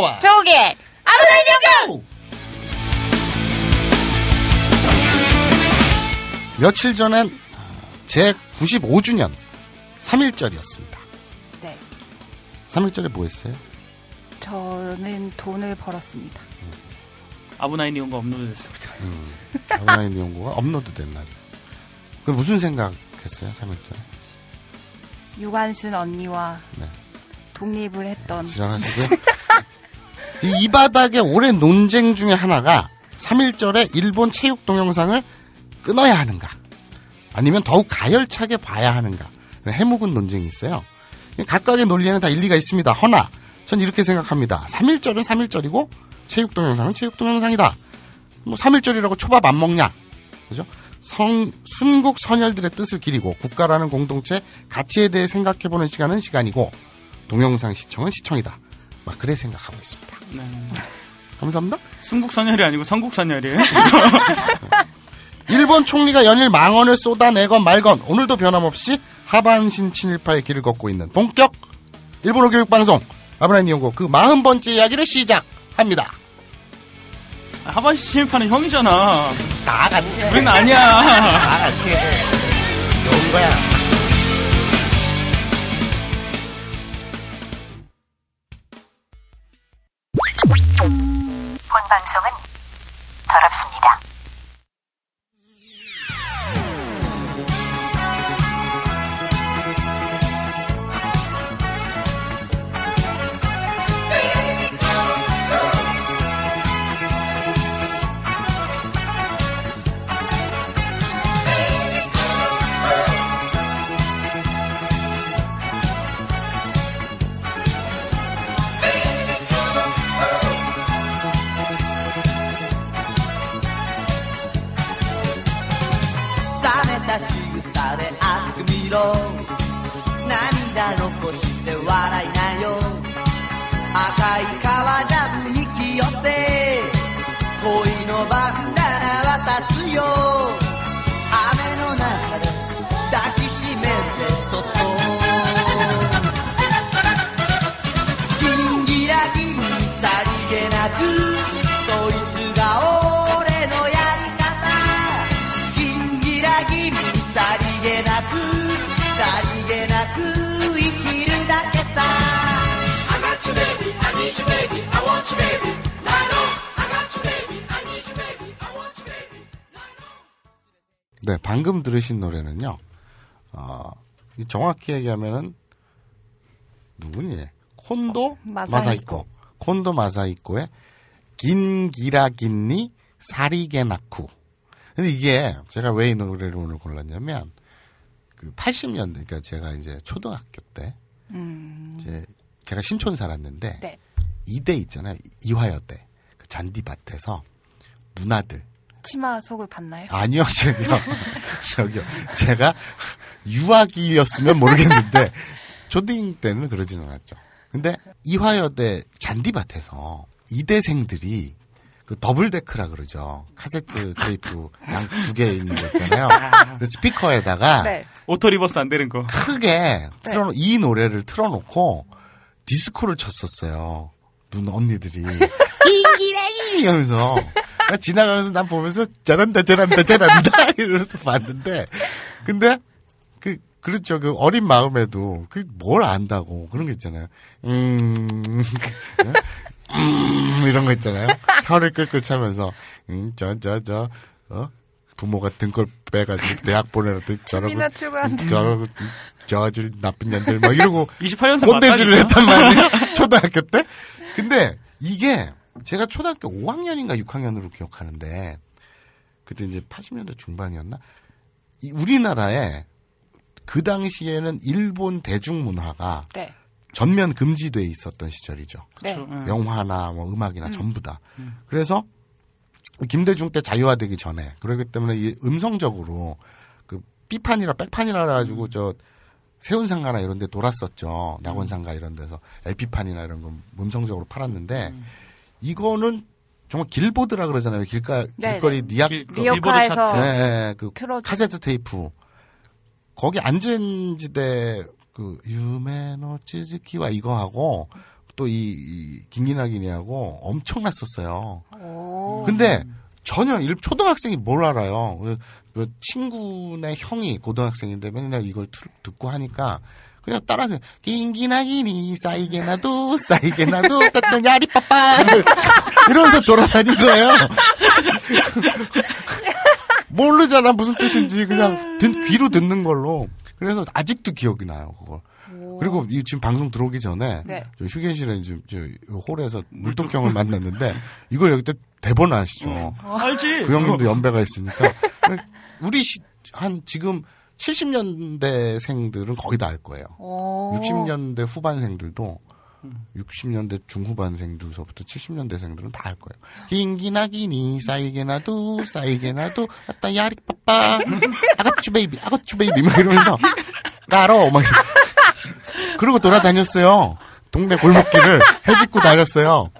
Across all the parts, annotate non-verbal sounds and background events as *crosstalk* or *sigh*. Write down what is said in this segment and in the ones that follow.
와 조개 아브라함 며칠 전엔 제 95주년 3일절이었습니다. 네. 3일절에 뭐 했어요? 저는 돈을 벌었습니다. 음. 아브나인 이용고 업로드 됐습니다. 음. 아브나인 이용고가 업로드 된 날이. 그 무슨 생각했어요? 3일절에? 유관순 언니와 네. 독립을 했던. 지난하시고 *laughs* 이바닥에 오랜 논쟁 중에 하나가 3.1절에 일본 체육 동영상을 끊어야 하는가 아니면 더욱 가열차게 봐야 하는가 해묵은 논쟁이 있어요. 각각의 논리에는 다 일리가 있습니다. 허나 전 이렇게 생각합니다. 3.1절은 3.1절이고 체육 동영상은 체육 동영상이다. 뭐 3.1절이라고 초밥 안 먹냐? 그죠? 성, 순국 선열들의 뜻을 기리고 국가라는 공동체 가치에 대해 생각해보는 시간은 시간이고 동영상 시청은 시청이다. 막 그래 생각하고 있습니다. 네. 감사합니다. 승국선열이 아니고 성국선열이에요. 일본 총리가 연일 망언을 쏟아내건 말건 오늘도 변함없이 하반신 친일파의 길을 걷고 있는 본격 일본어 교육 방송 아브라인 이용고 그 마흔 번째 이야기를 시작합니다. 하반신 친일파는 형이잖아. 다 같이. 해. 우리는 아니야. 다 같이. 해. 좋은 거야. 본 방송은 더럽습니다. 残して笑いなよ赤い革ジャン引き寄せ恋のバンダナ渡すよ雨の中で抱きしめてそっとギンギラギンさりげなくそいつが俺のやりり方ギギランさげなくさりげなく 네, 방금 들으신 노래는요. 어, 정확히 얘기하면은 누구니? 콘도 어, 마사히코. 마사히코. 콘도 마사히코의 긴기라긴니 사리게나쿠. 근데 이게 제가 왜 이 노래를 오늘 골랐냐면 그 80년대 그러니까 제가 이제 초등학교 때 음. 제 제가 신촌 살았는데 네. 이대 있잖아요. 이화여대. 그 잔디밭에서 누나들. 치마 속을 봤나요? 아니요, 저기요. *laughs* 저기요. 제가 유아기였으면 모르겠는데, 초딩 때는 그러지는 않았죠. 근데 이화여대 잔디밭에서 이대생들이 그 더블 데크라 그러죠. 카세트 테이프 양 두 개 있는 거 있잖아요. 그 스피커에다가 네. 오토 리버스 안 되는 거. 크게 네. 틀어놓 네. 이 노래를 틀어놓고 디스코를 쳤었어요. 눈 언니들이 인기랭이 이러면서 지나가면서 난 보면서 잘한다 잘한다 잘한다 이러면서 봤는데 근데 그 그렇죠 그 어린 마음에도 그 뭘 안다고 그런 게 있잖아요 음, 음 이런 거 있잖아요 혀를 끌끌 차면서 음저 저저 저, 어? 부모가 등골 빼가지고 대학 보내는데 *laughs* 저러고 저러고 저질 나쁜 년들 막 뭐 이러고 28년생 꼰대질을 했단 말이야 초등학교 때 근데 이게 제가 초등학교 5학년인가 6학년으로 기억하는데 그때 이제 80년대 중반이었나? 우리나라에 그 당시에는 일본 대중문화가 네. 전면 금지돼 있었던 시절이죠. 네. 음. 영화나 뭐 음악이나 음. 전부 다. 음. 그래서 김대중 때 자유화되기 전에 그러기 때문에 이 음성적으로 그삐판이라 백판이라 가지고 음. 저 세운상가나 이런 데 돌았었죠. 음. 낙원상가 이런 데서 LP판이나 이런 거 몸성적으로 팔았는데 음. 이거는 정말 길보드라 그러잖아요. 길가, 길거리 니약 길, 그 리오카에 네, 네, 네, 그 틀어주... 카세트 테이프. 거기 앉은 지대 그 유메노 치즈키와 이거 하고 또이 긴긴하기니하고 엄청났었어요. 오. 근데 전혀 일 초등학생이 뭘 알아요. 그 친구네 형이 고등학생인데 맨날 이걸 틀, 듣고 하니까 그냥 따라 서 긴기나기니 쌓이게 나도 쌓이게 나도 따뜻 야리 빠빠 *laughs* 이러면서 돌아다닌 거예요. *laughs* 모르잖아 무슨 뜻인지 그냥 듣, 귀로 듣는 걸로 그래서 아직도 기억이 나요 그걸. 그리고 이 지금 방송 들어오기 전에 네. 저 휴게실에 지금 저 홀에서 물독형을 만났는데 이걸 여기다 대본 아시죠? 음. 알지. 그 형님도 연배가 있으니까 네. 우리 시, 한 지금 70년대생들은 거의 다알 거예요. 오. 60년대 후반생들도 60년대 중후반생들서부터 70년대생들은 다 알 거예요. 긴기나 기니 쌓이게나 도 쌓이게나 도 아따 야리 빠빠 아가추 베이비 아가추 베이비 막 이러면서 까로막 그러고 돌아다녔어요. 동네 골목길을 헤집고 다녔어요.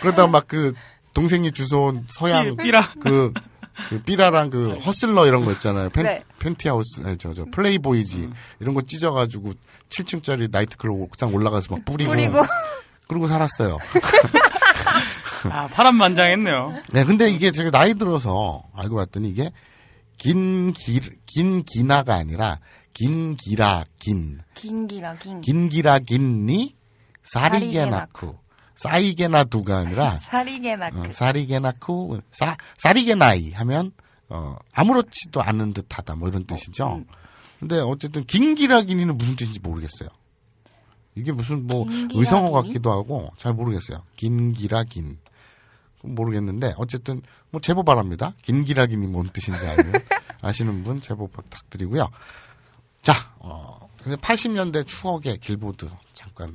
그러다 막 그 동생이 주소 온 서양 그그 삐라랑 그 네. 허슬러 이런 거 있잖아요. 팬, 네. 팬티하우스, 아니, 네, 저, 저, 플레이보이지. 음. 이런 거 찢어가지고 7층짜리 나이트클럽 옥상 올라가서 막 뿌리고. 뿌리고. 그러고 살았어요. *laughs* 아, 파란만장했네요. 네, 근데 이게 제가 나이 들어서 알고 봤더니 이게 긴 기, 긴 기나가 아니라 긴 기라 긴. 긴 기라 긴. 긴 기라 긴니 사리게 나쿠. 싸이게 나두가 아니라 *laughs* 사리게 나크 그. 어, 사리게 낳고 싸 사리게 나이 하면 어 아무렇지도 않은 듯하다 뭐 이런 뜻이죠. 어, 음. 근데 어쨌든 긴기라기니는 무슨 뜻인지 모르겠어요. 이게 무슨 뭐 긴기라기니? 의성어 같기도 하고 잘 모르겠어요. 긴기라긴 모르겠는데 어쨌든 뭐 제보 바랍니다. 긴기라기니 뭔 뜻인지 알면 *laughs* 아시는 분 제보 부탁드리고요. 자, 어, 근데 80년대 추억의 길보드 잠깐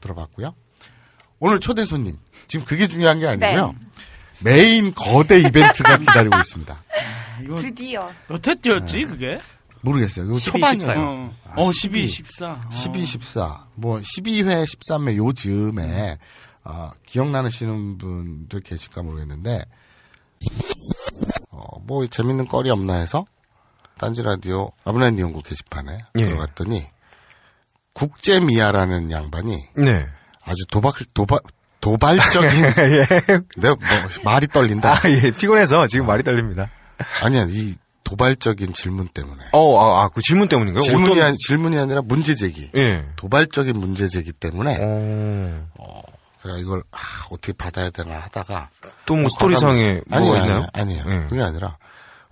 들어봤고요. 오늘 초대 손님 지금 그게 중요한 게 아니고요. 네. 메인 거대 이벤트가 *laughs* 기다리고 있습니다. 아, 이거 드디어. 여태 뛰었지 그게? 네. 모르겠어요. 12, 초반이요. 1 어, 아, 어 12, 14. 12, 14. 뭐 12회, 13회 요 즈음에 어, 기억나시는 분들 계실까 모르겠는데 어, 뭐 재밌는 거리 없나 해서 딴지 라디오 아브라인 연구 게시판에 네. 들어갔더니 국제미아라는 양반이 네. 아주 도박, 도박, 도발적인. *laughs* 예. 내가 네, 뭐, 말이 떨린다. 아, 예. 피곤해서 지금 말이 떨립니다. 아니야, 이 도발적인 질문 때문에. 어, 아, 아, 그 질문 때문인가요? 질문이, 어떤... 아니, 질문이 아니라 문제 제기. 예. 도발적인 문제 제기 때문에. 어. 어 제가 이걸, 아, 어떻게 받아야 되나 하다가. 또뭐 뭐 스토리상에 뭐가 아니 있나요? 아니에요. 아니에요. 예. 그게 아니라.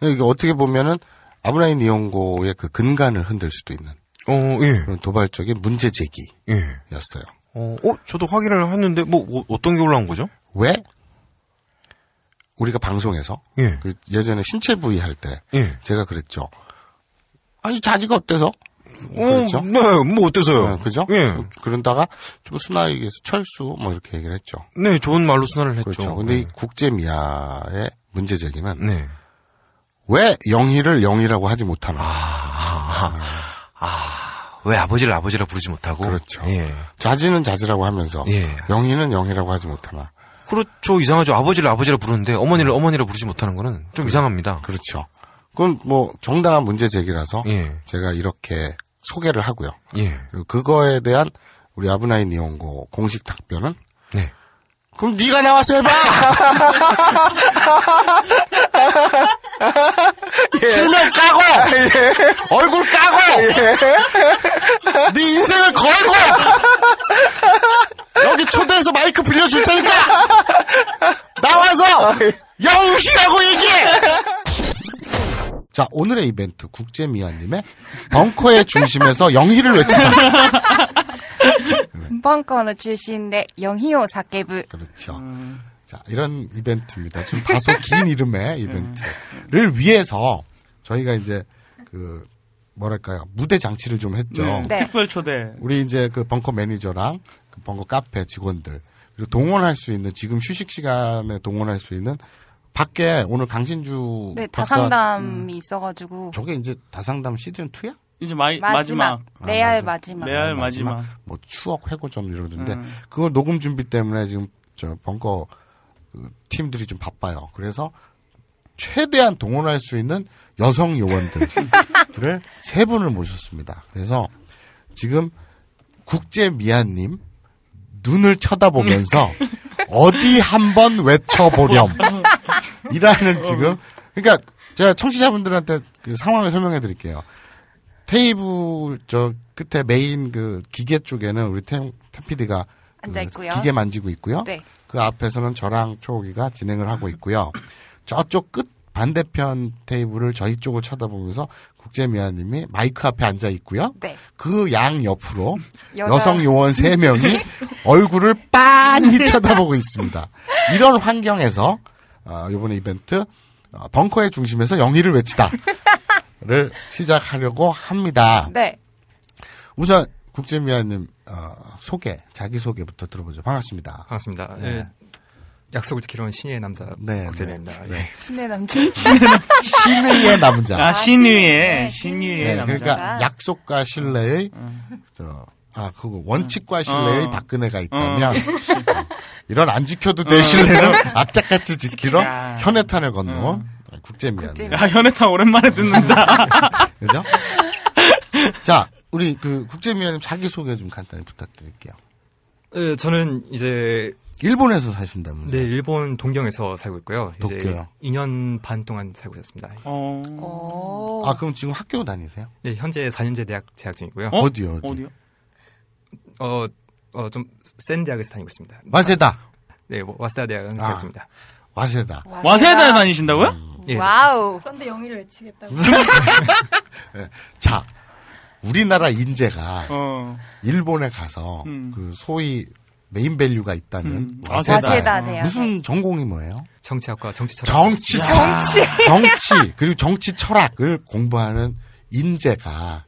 이게 어떻게 보면은 아브라인 이용고의 그 근간을 흔들 수도 있는. 어, 예. 도발적인 문제 제기였어요. 예. 어, 어, 저도 확인을 했는데 뭐 어, 떤게 올라온 거죠? 왜? 우리가 방송에서 예. 그 예전에 신체 부위 할때 예. 제가 그랬죠. 아니 자지가 어때서? 그렇죠. 네, 뭐 어때서요? 네, 그죠? 예. 뭐 그런다가 좀 순화에 의해서 철수 뭐 이렇게 얘기를 했죠. 네, 좋은 말로 순화를 했죠. 그렇죠. 근데 네. 이 국제 미아의 문제 제기는 네. 왜 영희를 영희라고 하지 못하나? 아, 아, 아. 왜 아버지를 아버지라 부르지 못하고 그렇죠. 예. 자지는 자지라고 하면서 예. 영희는 영희라고 하지 못하나. 그렇죠. 이상하죠. 아버지를 아버지라 부르는데 어머니를 어머니라 부르지 못하는 거는 좀 네. 이상합니다. 그렇죠. 그건 뭐 정당한 문제 제기라서 예. 제가 이렇게 소개를 하고요. 예. 그거에 대한 우리 아브나이 니온고 공식 답변은 네. 그럼 네가 나와서 해봐. *laughs* 예. 실명 까고 아, 예. 얼굴 까고 아, 예. 네 인생을 걸고 여기 초대해서 마이크 빌려줄 테니까 나와서 아, 예. 영시라고 얘기해. 자, 오늘의 이벤트 국제미아님의 벙커의 중심에서 영희를 외치다. *laughs* 벙커의 중심에 영희요 사케부. 그렇죠. 자, 이런 이벤트입니다. 지금 다소 긴 이름의 이벤트를 위해서 저희가 이제 그 뭐랄까요 무대 장치를 좀 했죠. 음, 네. 특별 초대. 우리 이제 그 벙커 매니저랑 그 벙커 카페 직원들 그리고 동원할 수 있는 지금 휴식 시간에 동원할 수 있는 밖에 오늘 강신주 네, 다상담이 음. 있어가지고 저게 이제 다상담 시즌 2야? 이제 마이, 마지막, 마지막. 아, 레알 마지막 레알 네, 마지막. 마지막. 뭐 추억 회고점 이러던데 음. 그걸 녹음 준비 때문에 지금 저 벙커 그 팀들이 좀 바빠요. 그래서 최대한 동원할 수 있는 여성 요원들을 *laughs* 세 분을 모셨습니다. 그래서 지금 국제 미안님 눈을 쳐다보면서 *laughs* 어디 한번 외쳐보렴. *laughs* 이라는 어, 지금 어. 그러니까 제가 청취자분들한테 그 상황을 설명해 드릴게요. 테이블 저 끝에 메인 그 기계 쪽에는 우리 템피디가 그 앉 기계 만지고 있고요. 네. 그 앞에서는 저랑 초호기가 진행을 하고 있고요. 저쪽 끝 반대편 테이블을 저희 쪽을 쳐다보면서 국제미아님이 마이크 앞에 앉아 있고요. 네. 그양 옆으로 *laughs* 여자... 여성 요원 세명이 *laughs* 얼굴을 빤히 쳐다보고 있습니다. 이런 환경에서 이번에 아, 이벤트 어, 벙커의 중심에서 영희를 외치다를 *laughs* 시작하려고 합니다. 네. 우선 국제미아님 어, 소개, 자기 소개부터 들어보죠. 반갑습니다. 반갑습니다. 네. 네. 약속을 지키러 온 신의 남자 네, 네. 국제미아입니다. 네. 네. 신의 남자. *laughs* 신의 남자. 아, 신의의 신의의 네, 남자. 그러니까 약속과 신뢰의 음. 저, 아 그거 원칙과 음. 신뢰의 음. 박근혜가 있다면. 음. 이런 안 지켜도 될 신뢰는 악착같이 어. *laughs* 지키러 현해탄을 건너 국제미안. 아, 현해탄 어. 아, 오랜만에 듣는다. *laughs* 그죠? 자, 우리 그 국제미안님 자기소개 좀 간단히 부탁드릴게요. 네, 저는 이제 일본에서 사신다면서요? 네, 일본 동경에서 살고 있고요. 도쿄요? 이제 2년 반 동안 살고 있었습니다. 어... 아, 그럼 지금 학교 다니세요? 네, 현재 4년제 대학 재학 중이고요. 어? 디요 어디? 어디요? 어, 어, 좀센 대학에서 다니고 있습니다. 와세다. 아, 네, 뭐, 와세다 대학은 아. 제습니다 와세다. 와세다. 다에 다니신다고요? 음. 예. 와우. 그런데 영희를 외치겠다고. *laughs* 네. 자, 우리나라 인재가 어. 일본에 가서 음. 그 소위 메인 밸류가 있다는 음. 와세다. 와세다 무슨 전공이 뭐예요? 정치학과 정치 철학. 정치 정치 *laughs* 정치 그리고 정치 철학을 공부하는 인재가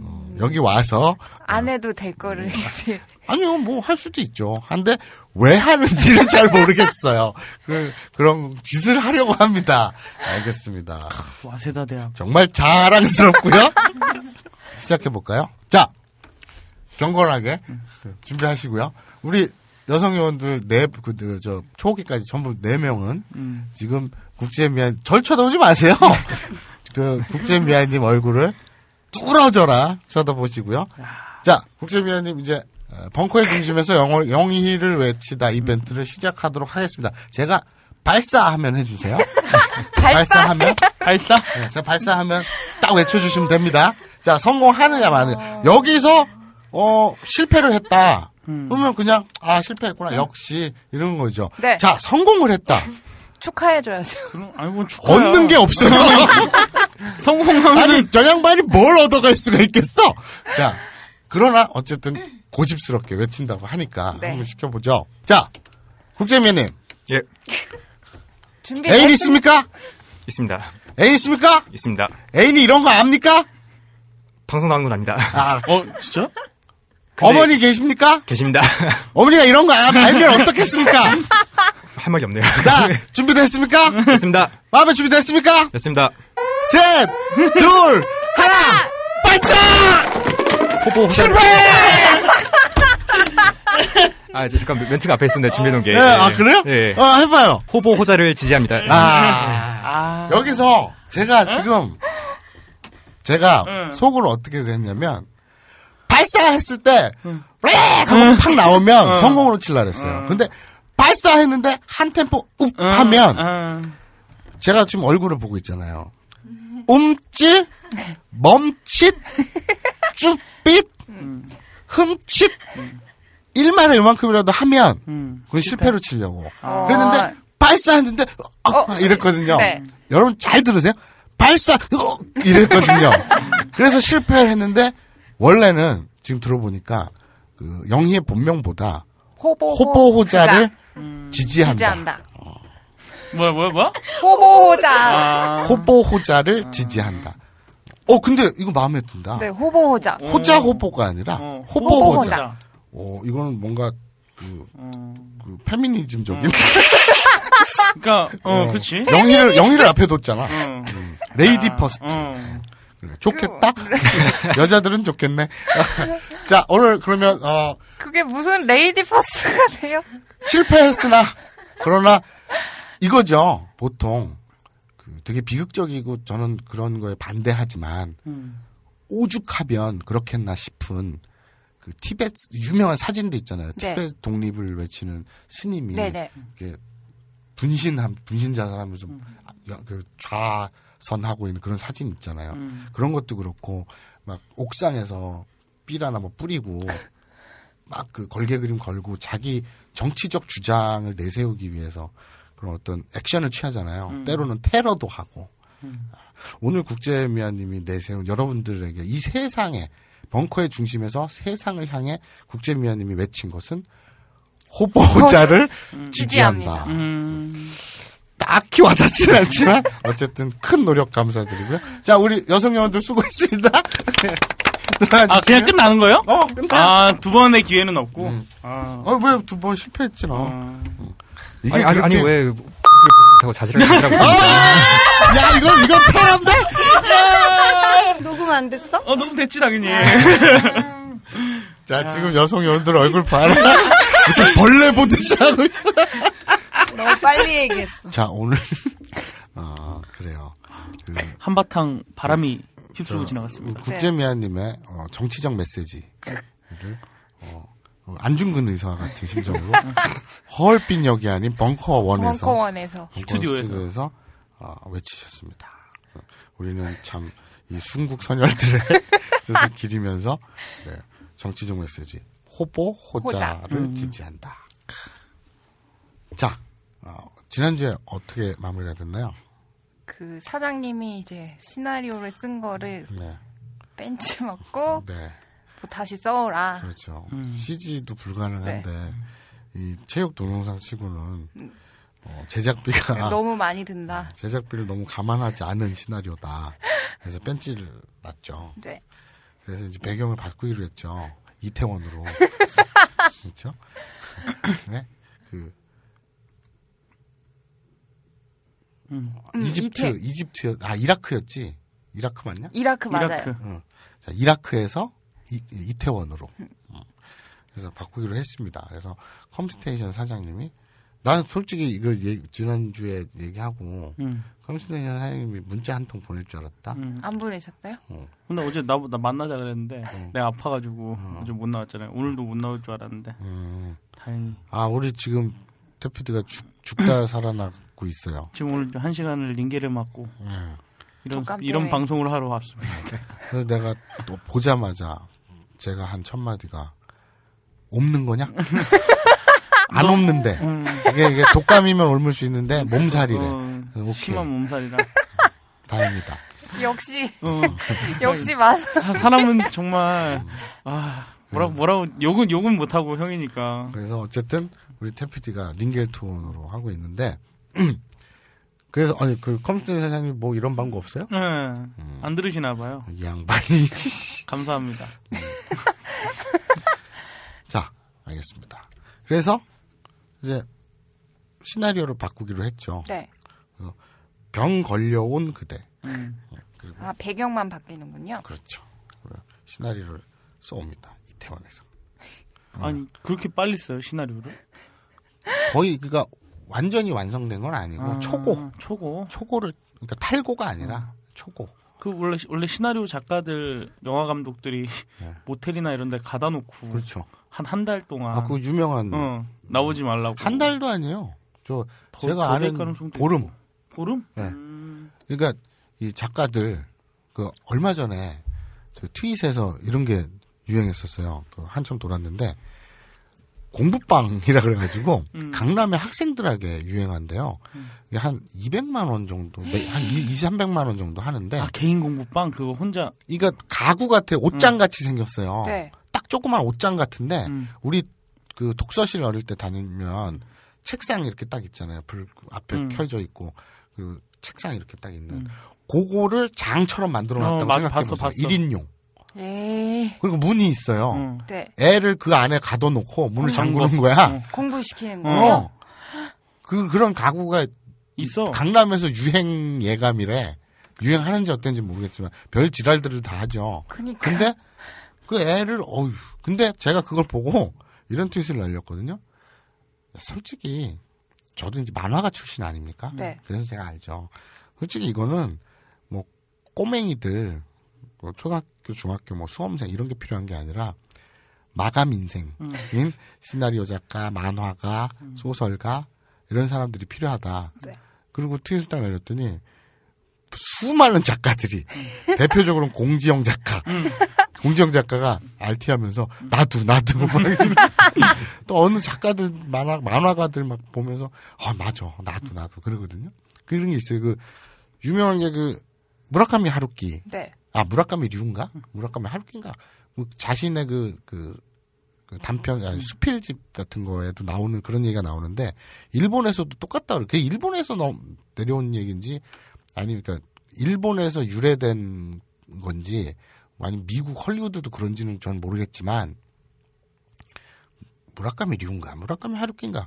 어, 음. 여기 와서 안 해도 될 거를 음. *laughs* 아니요, 뭐 할 수도 있죠. 한데 왜 하는지는 *laughs* 잘 모르겠어요. 그, 그런 짓을 하려고 합니다. 알겠습니다. 와세다 대학. 정말 자랑스럽고요. *laughs* 시작해 볼까요? 자, 경건하게 준비하시고요. 우리 여성 의원들 네그저 초기까지 전부 네 명은 음. 지금 국제 미안 절 쳐다보지 마세요. *laughs* 그 국제 미안님 얼굴을 뚫어져라 쳐다보시고요. 자 국제 미안님 이제 어, 벙커의 중심에서 영어, 영희를 외치다 이벤트를 시작하도록 하겠습니다. 제가 발사하면 해주세요. *laughs* 발사하면? 발사? 네, 제가 발사하면 딱 외쳐주시면 됩니다. 자, 성공하느냐, 마느냐. 여기서, 어, 실패를 했다. 음. 그러면 그냥, 아, 실패했구나. 네. 역시, 이런 거죠. 네. 자, 성공을 했다. *laughs* 축하해줘야죠. 그럼, 아니, 뭐 축하. 얻는 게 없어요. *laughs* 성공하면. 아니, 저 양반이 뭘 얻어갈 수가 있겠어? 자, 그러나, 어쨌든, 고집스럽게 외친다고 하니까 네. 한번 시켜보죠. 자, 국제미님. 예. *laughs* 준비. 애인 있습니까? 있습니다. 애인 있습니까? 있습니다. 애인이 이런 거 압니까? 방송 나온 건 압니다. 아, 어, 진짜? *laughs* 어머니 계십니까? 계십니다. *laughs* 어머니가 이런 거 알- 아, 알면 어떻겠습니까? 할 말이 없네요. 나 준비됐습니까? 됐습니다. 마음의 준비됐습니까? 됐습니다. 셋, 둘, 하나, 발사! 실패! 아, 이제 잠깐 멘트가 앞에 있었는데 준비해놓은 게. 네, 아, 예. 그래요? 네. 아, 해봐요. 호보 호자를 지지합니다. 아, 아. 여기서 제가 네? 지금, 제가 속을 어떻게 했냐면, 발사했을 때, 브렉! 하고 팍 나오면 성공으로 칠라 그랬어요. 근데 발사했는데 한 템포 욱 하면, 제가 지금 얼굴을 보고 있잖아요. 움찔, 네. 멈칫, *laughs* 쭈빛, 흠칫, 1만을 이만큼이라도 하면 음, 그건 실패. 로 치려고. 아. 그랬는데 발사했는데 어, 어, 이랬거든요. 네. 여러분 잘 들으세요. 발사 어, 이랬거든요. 그래서 실패를 했는데 원래는 지금 들어보니까 그 영희의 본명보다 호보, 호자를 음, 지지한다. 지지한다. 어. 뭐야 뭐야 뭐야? 호보호자. 아. 호보호자를 지지한다. 어 근데 이거 마음에 든다. 네 호보호자. 호자 호보가 아니라 어. 호보호자. 어, 이거는 뭔가 그, 그 페미니즘적인. 어. *laughs* 그러니까 어, 어 그렇지. 영희를 영희를 앞에 뒀잖아. 음. 음. 레이디 아, 퍼스트. 음. 좋겠다. 네. *laughs* 여자들은 좋겠네. *laughs* 자, 오늘 그러면 어 그게 무슨 레이디 퍼스가 돼요? 실패했으나 그러나 이거죠. 보통 그 되게 비극적이고 저는 그런 거에 반대하지만 음. 오죽하면 그렇겠나 싶은 그 티벳 유명한 사진도 있잖아요. 네. 티벳 네. 독립을 외치는 스님이 네네. 네. 이렇게 분신함 분신 자살하면서 음. 아, 그 좌선하고 있는 그런 사진 있잖아요. 음. 그런 것도 그렇고 막 옥상에서 삐라나 뭐 뿌리고 *laughs* 막 그 걸개 그림 걸고 자기 정치적 주장을 내세우기 위해서 그런 어떤 액션을 취하잖아요. 음. 때로는 테러도 하고. 음. 오늘 국제미아님이 내세운 여러분들에게 이 세상에 벙커의 중심에서 세상을 향해 국제미아님이 외친 것은 호보자를 *laughs* 음. 지지한다. 음. 딱히 와닿지는 않지만 어쨌든 큰 노력 감사드리고요. 자 우리 여성 여원들 수고했습니다. *laughs* 아 그냥 끝나는 거예요? 어 아두 번의 기회는 없고. 음. 아왜 어, 두번 실패했지 나. 아. 이게 아니, 아니, 그렇게... 아니 왜 자고 자질을 하라고. 아, 야 이거 이거 편한데. *laughs* 녹음 안 됐어? 어, 녹음 됐지, 당연히. 아. 자, 지금 여성 여 연들 얼굴 봐라. *laughs* 무슨 벌레 보듯이 하고 있어. 너무 빨리 얘기했어. 자, 오늘. 아, *laughs* 그래요. 그, 한바탕 바람이 네. 휩쓸고 지나갔습니다. 그 국제미아님의 어, 정치적 메시지를, 어, 어 안중근 의사와 같은 심정으로 허얼빈 *laughs* 역이 아닌 벙커 원에서 벙커 원 스튜디오에서, 스튜디오에서 어, 외치셨습니다. 우리는 참이 순국 선열들의 *laughs* 뜻을 기리면서 네, 정치적 메시지 호보 호자를 호자. 음. 지지한다. 자 어, 지난주에 어떻게 마무리가 됐나요? 그 사장님이 이제 시나리오를 쓴 거를 네. 벤치 맞고 어, 네. 뭐 다시 써오라. 그렇죠. 음. CG도 불가능한데 네. 이 체육 동영상 치고는 음. 어, 제작비가 네, 너무 많이 든다. 어, 제작비를 너무 감안하지 않은 시나리오다. 그래서 뺀지를 맞죠 네. 그래서 이제 배경을 바꾸기로 했죠. 이태원으로. *laughs* 그렇죠? 네. 그 음. 어, 음 이집트, 이 이집트, 아 이라크였지. 이라크 맞냐? 이라크 맞아요. 이라크. 응. 자, 이라크에서 이, 이태원으로. 응. 그래서 바꾸기로 했습니다. 그래서 컴스테이션 사장님이 나는 솔직히 이거 얘 지난주에 얘기하고 음. 컴스테이션 사장님이 문자 한 통 보낼 줄 알았다. 음. 안보내셨대요 어. 근데 어제 나, 나 만나자 그랬는데 어. 내가 아파가지고 어. 어제 못 나왔잖아요. 오늘도 못 나올 줄 알았는데 음. 다행히. 아 우리 지금 태피드가 죽, 다 *clears throat* 살아나고 있어요. 지금 오늘 한 시간을 링겔에 맞고 음. 이런 이런 방송을 하러 왔습니다. 네. 그래서 내가 또 보자마자 제가 한 첫 마디가 없는 거냐? *laughs* 안 없는데 음. 이게, 이게 독감이면 옮을 수 있는데 몸살이래. 어, 오케이. 심한 몸살이라. *laughs* 다행이다. 역시 어. *laughs* 역시 맞. 사람은 정말 아 뭐라고 네. 뭐라고 욕은 욕은 못 하고 형이니까. 그래서 어쨌든 우리 태피디가 링겔톤으로 하고 있는데 *clears throat* 그래서 아니 그 컴퓨터 사장님 뭐 이런 방법 없어요? 네, 음. 안 들으시나 봐요. 양반이 *laughs* 감사합니다. 음. 자 알겠습니다. 그래서 이제 시나리오를 바꾸기로 했죠. 네. 병 걸려온 그대. 음. 네, 아 배경만 바뀌는군요. 그렇죠. 시나리오를 써옵니다. 이태원에서. *laughs* 아니 그렇게 빨리 써요 시나리오를? 거의 그니까 완전히 완성된 건 아니고 아, 초고. 초고. 초고를 그러니까 탈고가 아니라 음. 초고. 그 원래 원래 시나리오 작가들 영화 감독들이 네. 모텔이나 이런 데 가다 놓고 그렇죠. 한 한 달 동안 아그 유명한 어. 나오지 말라고. 한 달도 아니에요. 저 더, 제가 더 아는 보름. 보름? 네. 음... 그러니까 이 작가들 그 얼마 전에 저 트윗에서 이런 게 유행했었어요. 그 한참 돌았는데 공부방이라 그래가지고 음. 강남의 학생들에게 유행한데요. 음. 한 200만 원 정도, 뭐 한 2, 300만 원 정도 하는데. 아 개인 공부방 그거 혼자. 이거 그러니까 가구 같아 옷장 음. 같이 생겼어요. 네. 딱 조그만 옷장 같은데 음. 우리 그 독서실 어릴 때 다니면 책상 이렇게 딱 있잖아요. 불 앞에 음. 켜져 있고 그 책상 이렇게 딱 있는 음. 그거를 장처럼 만들어 어, 놨다고 어, 생각해 보세요. 1인용. 에이. 그리고 문이 있어요. 음. 네. 애를 그 안에 가둬놓고 문을 잠그는 거야. 음. *laughs* 어. 공부시키는 거예 어. 그 그런 가구가 있어. 강남에서 유행 예감이래. 유행하는지 어땠는지 모르겠지만 별 지랄들을 다 하죠. 그니까. 근데 그 애를 어휴. 근데 제가 그걸 보고 이런 트윗을 날렸거든요. 솔직히 저도 이제 만화가 출신 아닙니까? 네. 그래서 제가 알죠. 솔직히 이거는 뭐 꼬맹이들 뭐 초등학교, 중학교 뭐 수험생 이런 게 필요한 게 아니라 마감 인생인 음. 시나리오 작가, 만화가, 음. 소설가 이런 사람들이 필요하다. 네. 그리고 트윗을 딱 날렸더니 수많은 작가들이 대표적으로는 공지영 작가. 음. 음. 공지영 작가가 RT 하면서 나도 나도 *laughs* 또 어느 작가들 만화 만화가들 막 보면서 아 맞아 나도 나도 그러거든요. 그런 게 있어요. 그 유명한 게 그 무라카미 하루키. 네. 아 무라카미 류인가? 무라카미 하루키인가? 그 자신의 그그 그, 그, 단편 아니, 수필집 같은 거에도 나오는 그런 얘기가 나오는데 일본에서도 똑같다 그래. 그 일본에서 나, 내려온 얘기인지 아니 그러니까 일본에서 유래된 건지 아니 미국 헐리우드도 그런지는 전 모르겠지만 무라카미 류인가 무라카미 하루키인가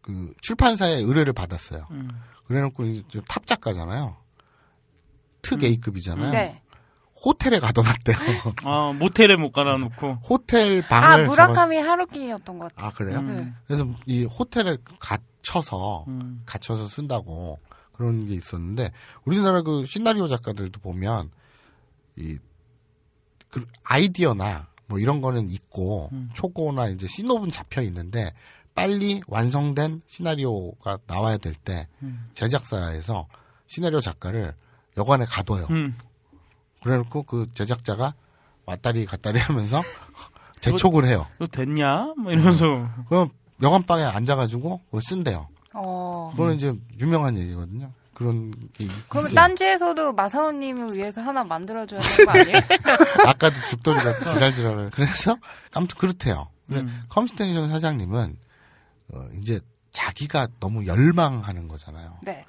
그 출판사에 의뢰를 받았어요. 음. 그래놓고 이제 탑 작가잖아요. 특 음. A급이잖아요. 네. 호텔에 가둬놨대요. 아 모텔에 못 가놔놓고 *laughs* 호텔 방을 아 무라카미 잡았... 하루키였던 것 같아요. 아 그래요? 음. 그래서 이 호텔에 갇혀서 음. 갇혀서 쓴다고 그런 게 있었는데 우리나라 그 시나리오 작가들도 보면 이그 아이디어나 뭐 이런 거는 있고 음. 초고나 이제 신호분 잡혀 있는데 빨리 완성된 시나리오가 나와야 될때 음. 제작사에서 시나리오 작가를 여관에 가둬요. 음. 그래놓고 그 제작자가 왔다리 갔다리 하면서 재촉을 해요. 너 됐냐? 뭐 이러면서. 음. 그럼 여관방에 앉아가지고 그걸 쓴대요. 어. 그거는 이제 유명한 얘기거든요. 그런 그럼 딴지에서도 마사오님을 위해서 하나 만들어줘야 되는 거 아니에요? *laughs* 아까도 죽돌이가 지랄지랄 *laughs* 그래서 아무튼 그렇대요. 음. 컴스테이션 사장님은 어, 이제 자기가 너무 열망하는 거잖아요. 네.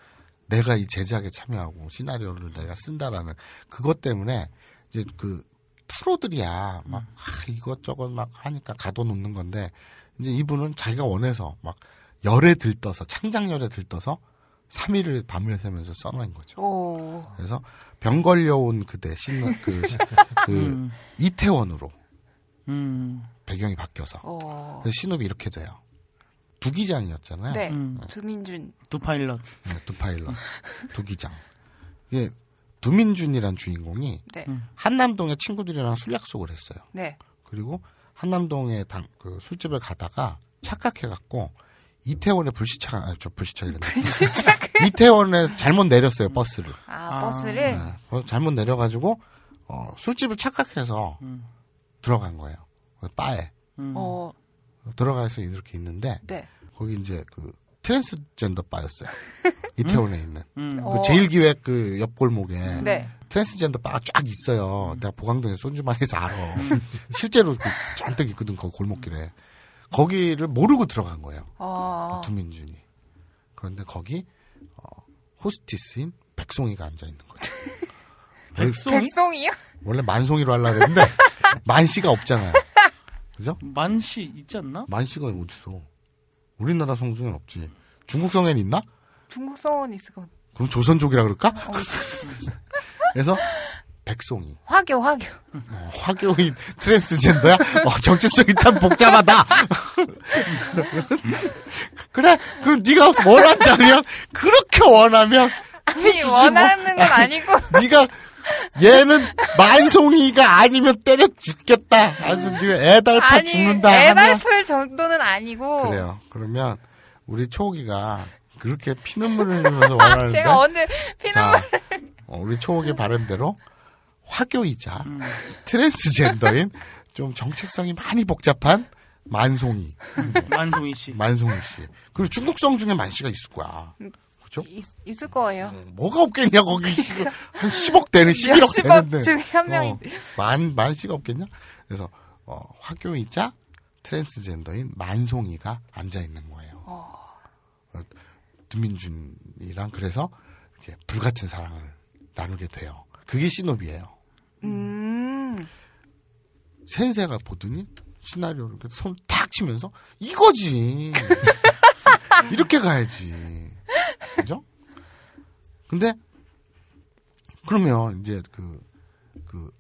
내가 이 제작에 참여하고 시나리오를 내가 쓴다라는 그것 때문에 이제 그 프로들이야 막 음. 아, 이것저것 막 하니까 가둬놓는 건데 이제 이분은 자기가 원해서 막 열에 들떠서 창작열에 들떠서 3일을 밤을 새면서 써낸 거죠. 오. 어. 그래서 병 걸려온 그대 신 그, *laughs* 그 음. 이태원으로 음. 배경이 바뀌어서 어. 그래서 신업이 이렇게 돼요. 두기장이었잖아요. 네, 음. 음. 두민준. 두파일럿. 네, 두파일럿. 두기장. 이게 두민준이란 주인공이 네. 음. 한남동에 친구들이랑 술 약속을 했어요. 네. 그리고 한남동에 당, 그 술집을 가다가 착각해갖고 이태원에 불시착, 아, 저 불시착이래. 불시착? *laughs* 이태원에 잘못 내렸어요, 버스를. 아, 아. 버스를? 네, 잘못 내려가지고, 어, 술집을 착각해서 음. 들어간 거예요. 바에. 음. 어. 들어가서 이렇게 있는데, 네. 거기 이제 그 트랜스젠더 바였어요. *laughs* 이태원에 있는. 음. 음. 그 제일기획 그 옆골목에. 네. 트랜스젠더 바가 쫙 있어요. 내가 보강동에 손주만해서 알아. *laughs* 실제로 그 잔뜩 있거든, 그 골목길에. 거기를 모르고 들어간 거예요. 아. 두민준이. 그런데 거기 어, 호스티스인 백송이가 앉아 있는 거죠. 백송이? 백송이요? 원래 만송이로 하려고 했는데 *laughs* 만씨가 없잖아요. 그죠? 만씨 있지 않나? 만씨가 어디서 우리나라 성중엔 없지. 중국 성엔 있나? 중국 성은 있을 것. 그럼 조선족이라 그럴까? 어, *laughs* 그래서 백송이. 화교, 화교. 어, 화교인 *laughs* 트랜스젠더야? 어, 정체성이 참 복잡하다. *laughs* 그래, 그럼 네가 원 한다면 그렇게 원하면 아니 뭐. 원하는 뭐. 건 아니, 아니고 네가 얘는 만송이가 아니면 때려 죽겠다. 아주 네가 애달파 아니, 죽는다. 애달플 정도는 아니고 그래요. 그러면 우리 초기가 그렇게 피눈물을 흘리면서 *laughs* 원하는데 제가 오늘 피눈물 자, 어, 우리 초옥의 바람대로 화교이자 음. 트랜스젠더인 *laughs* 좀 정체성이 많이 복잡한 만송이. 만송이 씨. 만송이 씨. 그리고 중국성 중에 만씨가 있을 거야. 음, 그죠? 있을 거예요. 음, 뭐가 없겠냐, 거기. 한 10억 되는, 11억 되는데. 중에 한 어, 명이. 어, 만, 만씨가 없겠냐? 그래서, 어, 화교이자 트랜스젠더인 만송이가 앉아있는 거예요. 어. 두민준이랑 그래서 이렇게 불같은 사랑을 나누게 돼요. 그게 신업비예요 음. 센세가 보더니 시나리오를 손탁 치면서 이거지. *laughs* 이렇게 가야지. 그죠? 근데 그러면 이제 그, 그,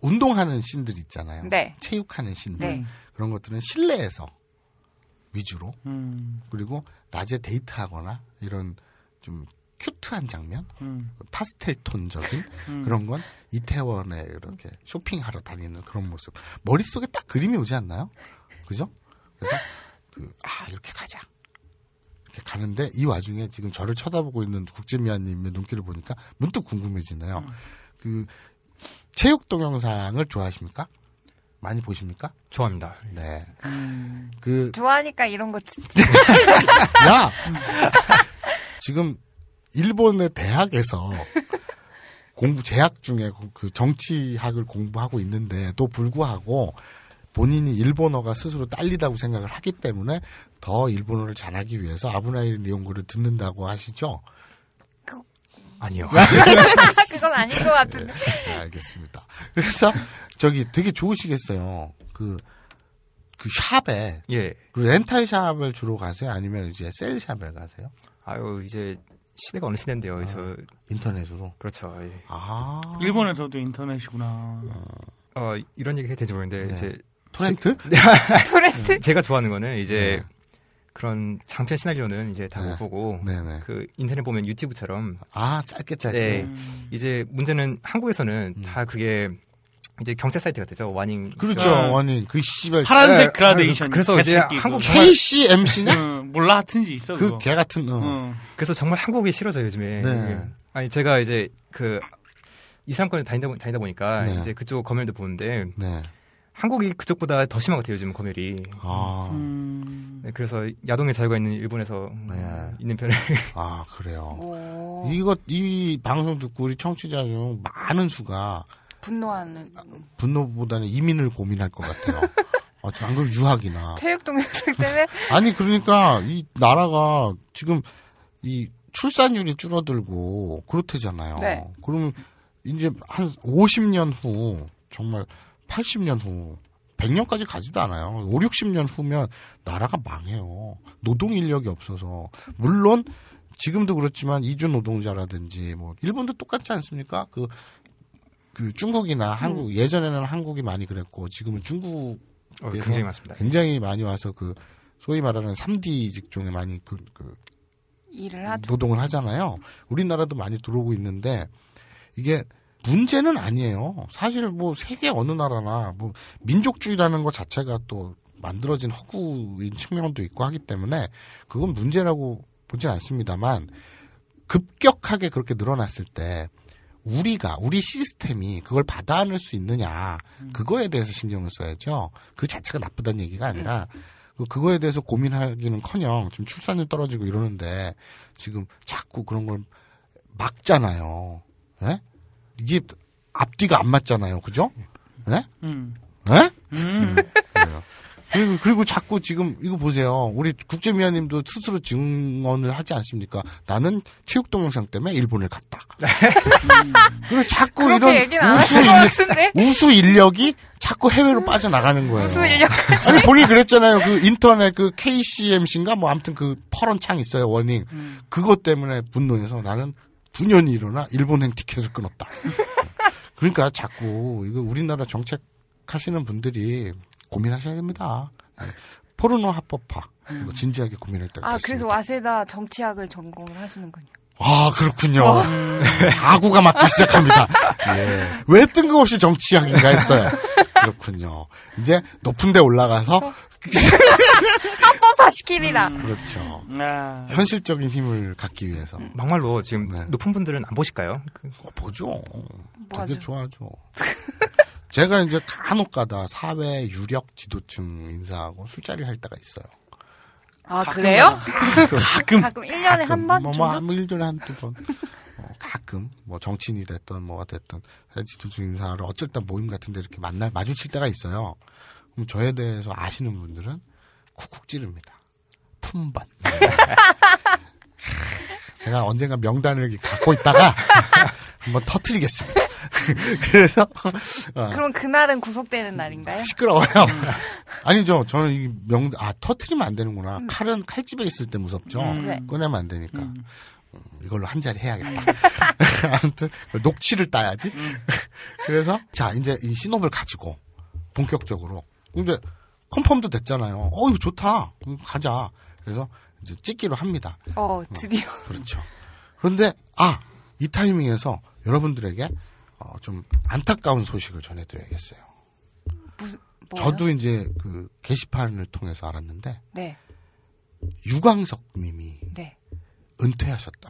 운동하는 신들 있잖아요. 네. 체육하는 신들. 네. 그런 것들은 실내에서 위주로. 음. 그리고 낮에 데이트하거나 이런 좀 큐트한 장면, 음. 파스텔 톤적인 *laughs* 음. 그런 건 이태원에 이렇게 쇼핑하러 다니는 그런 모습. 머릿속에 딱 그림이 오지 않나요? 그죠? 그래서 그, 아, 이렇게 가자. 이렇게 가는데 이 와중에 지금 저를 쳐다보고 있는 국제미아님의 눈길을 보니까 문득 궁금해지네요. 음. 그 체육 동영상을 좋아하십니까? 많이 보십니까? 좋아합니다. 네. 음. 그 좋아하니까 이런 거야 *laughs* *laughs* 지금 일본의 대학에서 *laughs* 공부 재학 중에 그, 그 정치학을 공부하고 있는데도 불구하고 본인이 일본어가 스스로 딸리다고 생각을 하기 때문에 더 일본어를 잘하기 위해서 아브나일 리용고를 듣는다고 하시죠? 그... 아니요. *laughs* 그건 아닌 것 같은데. 네. 네, 알겠습니다. 그래서 저기 되게 좋으시겠어요. 그, 그 샵에. 예. 그 렌탈 샵을 주로 가세요? 아니면 이제 셀 샵을 가세요? 아유, 이제 시대가 어느 시대인데요. 그래서 아, 인터넷으로. 그렇죠. 예. 아. 일본에서도 인터넷이구나. 어, 이런 얘기 가도 되지 모르는데 네. 이제 토렌트? 네. *laughs* 토렌트? 네. 제가 좋아하는 거는 이제 네. 그런 장편 시나리오는 이제 다못 네. 보고 그 인터넷 보면 유튜브처럼 아 짧게 짧게 네. 음. 이제 문제는 한국에서는 음. 다 그게 이제 경찰 사이트가 되죠 와닝 그렇죠 아, 와닝 그 씨발 파란색 예. 그라데이션 그래서 이제 한국 정말, KCMC냐 응, 몰라 하튼지 있어 그개 같은 어. 응. 그래서 정말 한국이 싫어져요 요즘에 네. 아니 제가 이제 그 이슬람권에 다니다, 다니다 보니까 네. 이제 그쪽 검열도 보는데 네. 한국이 그쪽보다 더 심한 것 같아요 요즘 검열이 아. 음. 네, 그래서 야동의 자유가 있는 일본에서 네. 있는 편을아 *laughs* 그래요 이거 이 방송 듣고 우리 청취자 중 많은 수가 분노하는 분노보다는 이민을 고민할 것 같아요. 아, 안 그럼 유학이나 *laughs* 체육동생 때문에 *laughs* 아니 그러니까 이 나라가 지금 이 출산율이 줄어들고 그렇대잖아요. 네. 그러면 이제 한 50년 후 정말 80년 후 100년까지 가지도 않아요. 5, 60년 후면 나라가 망해요. 노동 인력이 없어서 물론 지금도 그렇지만 이주 노동자라든지 뭐 일본도 똑같지 않습니까? 그그 중국이나 한국 음. 예전에는 한국이 많이 그랬고 지금은 중국 어, 굉장히 많습니다. 굉장히 많이 와서 그 소위 말하는 삼디 직종에 많이 그, 그 일을 하죠. 노동을 하잖아요. 우리나라도 많이 들어오고 있는데 이게 문제는 아니에요. 사실 뭐 세계 어느 나라나 뭐 민족주의라는 것 자체가 또 만들어진 허구인 측면도 있고 하기 때문에 그건 문제라고 보진 않습니다만 급격하게 그렇게 늘어났을 때 우리가 우리 시스템이 그걸 받아 안을 수 있느냐 음. 그거에 대해서 신경을 써야죠. 그 자체가 나쁘다는 얘기가 아니라 네. 그, 그거에 대해서 고민하기는커녕 지금 출산율 떨어지고 이러는데 지금 자꾸 그런 걸 막잖아요. 예? 이게 앞뒤가 안 맞잖아요. 그죠? 예? 음. 예? 음. 음. *laughs* 그리고, 그리고 자꾸 지금 이거 보세요. 우리 국제미아님도 스스로 증언을 하지 않습니까? 나는 체육 동영상 때문에 일본을 갔다. 음. 그리고 자꾸 이런 우수, 인력, 우수 인력이 자꾸 해외로 음. 빠져나가는 거예요. 무슨 인력 아니, 본인 그랬잖아요. 그 인터넷 그 KCMC인가 뭐 아무튼 그 퍼런 창 있어요, 워닝. 음. 그것 때문에 분노해서 나는 분연이 일어나 일본행 티켓을 끊었다. *laughs* 그러니까 자꾸 이거 우리나라 정책 하시는 분들이 고민하셔야 됩니다. 네. 포르노 합법화 음. 진지하게 고민할 때가 아, 됐습니다. 그래서 와세다 정치학을 전공을 하시는군요. 아 그렇군요. 어. *laughs* 아구가 맞기 시작합니다. 예. 왜 뜬금없이 정치학인가 했어요. 그렇군요. 이제 높은데 올라가서 어? *laughs* 합법화 시키리라. 음, 그렇죠. 음. 아... 현실적인 힘을 갖기 위해서. 음. 막말로 지금 네. 높은 분들은 안 보실까요? 그 어, 보죠. 뭐 되게 좋아하죠. *laughs* 제가 이제 간혹가다 사회 유력 지도층 인사하고 술자리를 할 때가 있어요. 아, 가끔 그래요? *laughs* 가끔. 가끔. 1년에 한 번? 뭐, 뭐, 한 1년에 뭐, 한두 번. 어, 가끔, 뭐, 정치인이 됐던, 뭐가 됐던, 지도층 인사를 어쨌든 모임 같은데 이렇게 만나, 마주칠 때가 있어요. 그럼 저에 대해서 아시는 분들은 쿡쿡 찌릅니다. 품번. *laughs* 제가 언젠가 명단을 갖고 있다가 *laughs* 한번 터트리겠습니다. *laughs* 그래서 어. 그럼 그날은 구속되는 날인가요? 시끄러워요. *laughs* 아니죠. 저는 이 명, 아, 터트리면 안 되는구나. 음. 칼은 칼집에 있을 때 무섭죠. 음. 네. 꺼내면 안 되니까. 음. 어, 이걸로 한 자리 해야겠다. *laughs* 아무튼 그 녹취를 따야지. 음. 그래서 자 이제 이 신호를 가지고 본격적으로 이제 컨펌도 됐잖아요. 어 이거 좋다. 가자. 그래서 이제 찍기로 합니다. 어 드디어. 어, 그렇죠. 그런데 아이 타이밍에서 여러분들에게 어, 좀 안타까운 소식을 전해드려야겠어요. 무슨, 저도 이제 그 게시판을 통해서 알았는데 네. 유광석님이 네. 은퇴하셨다.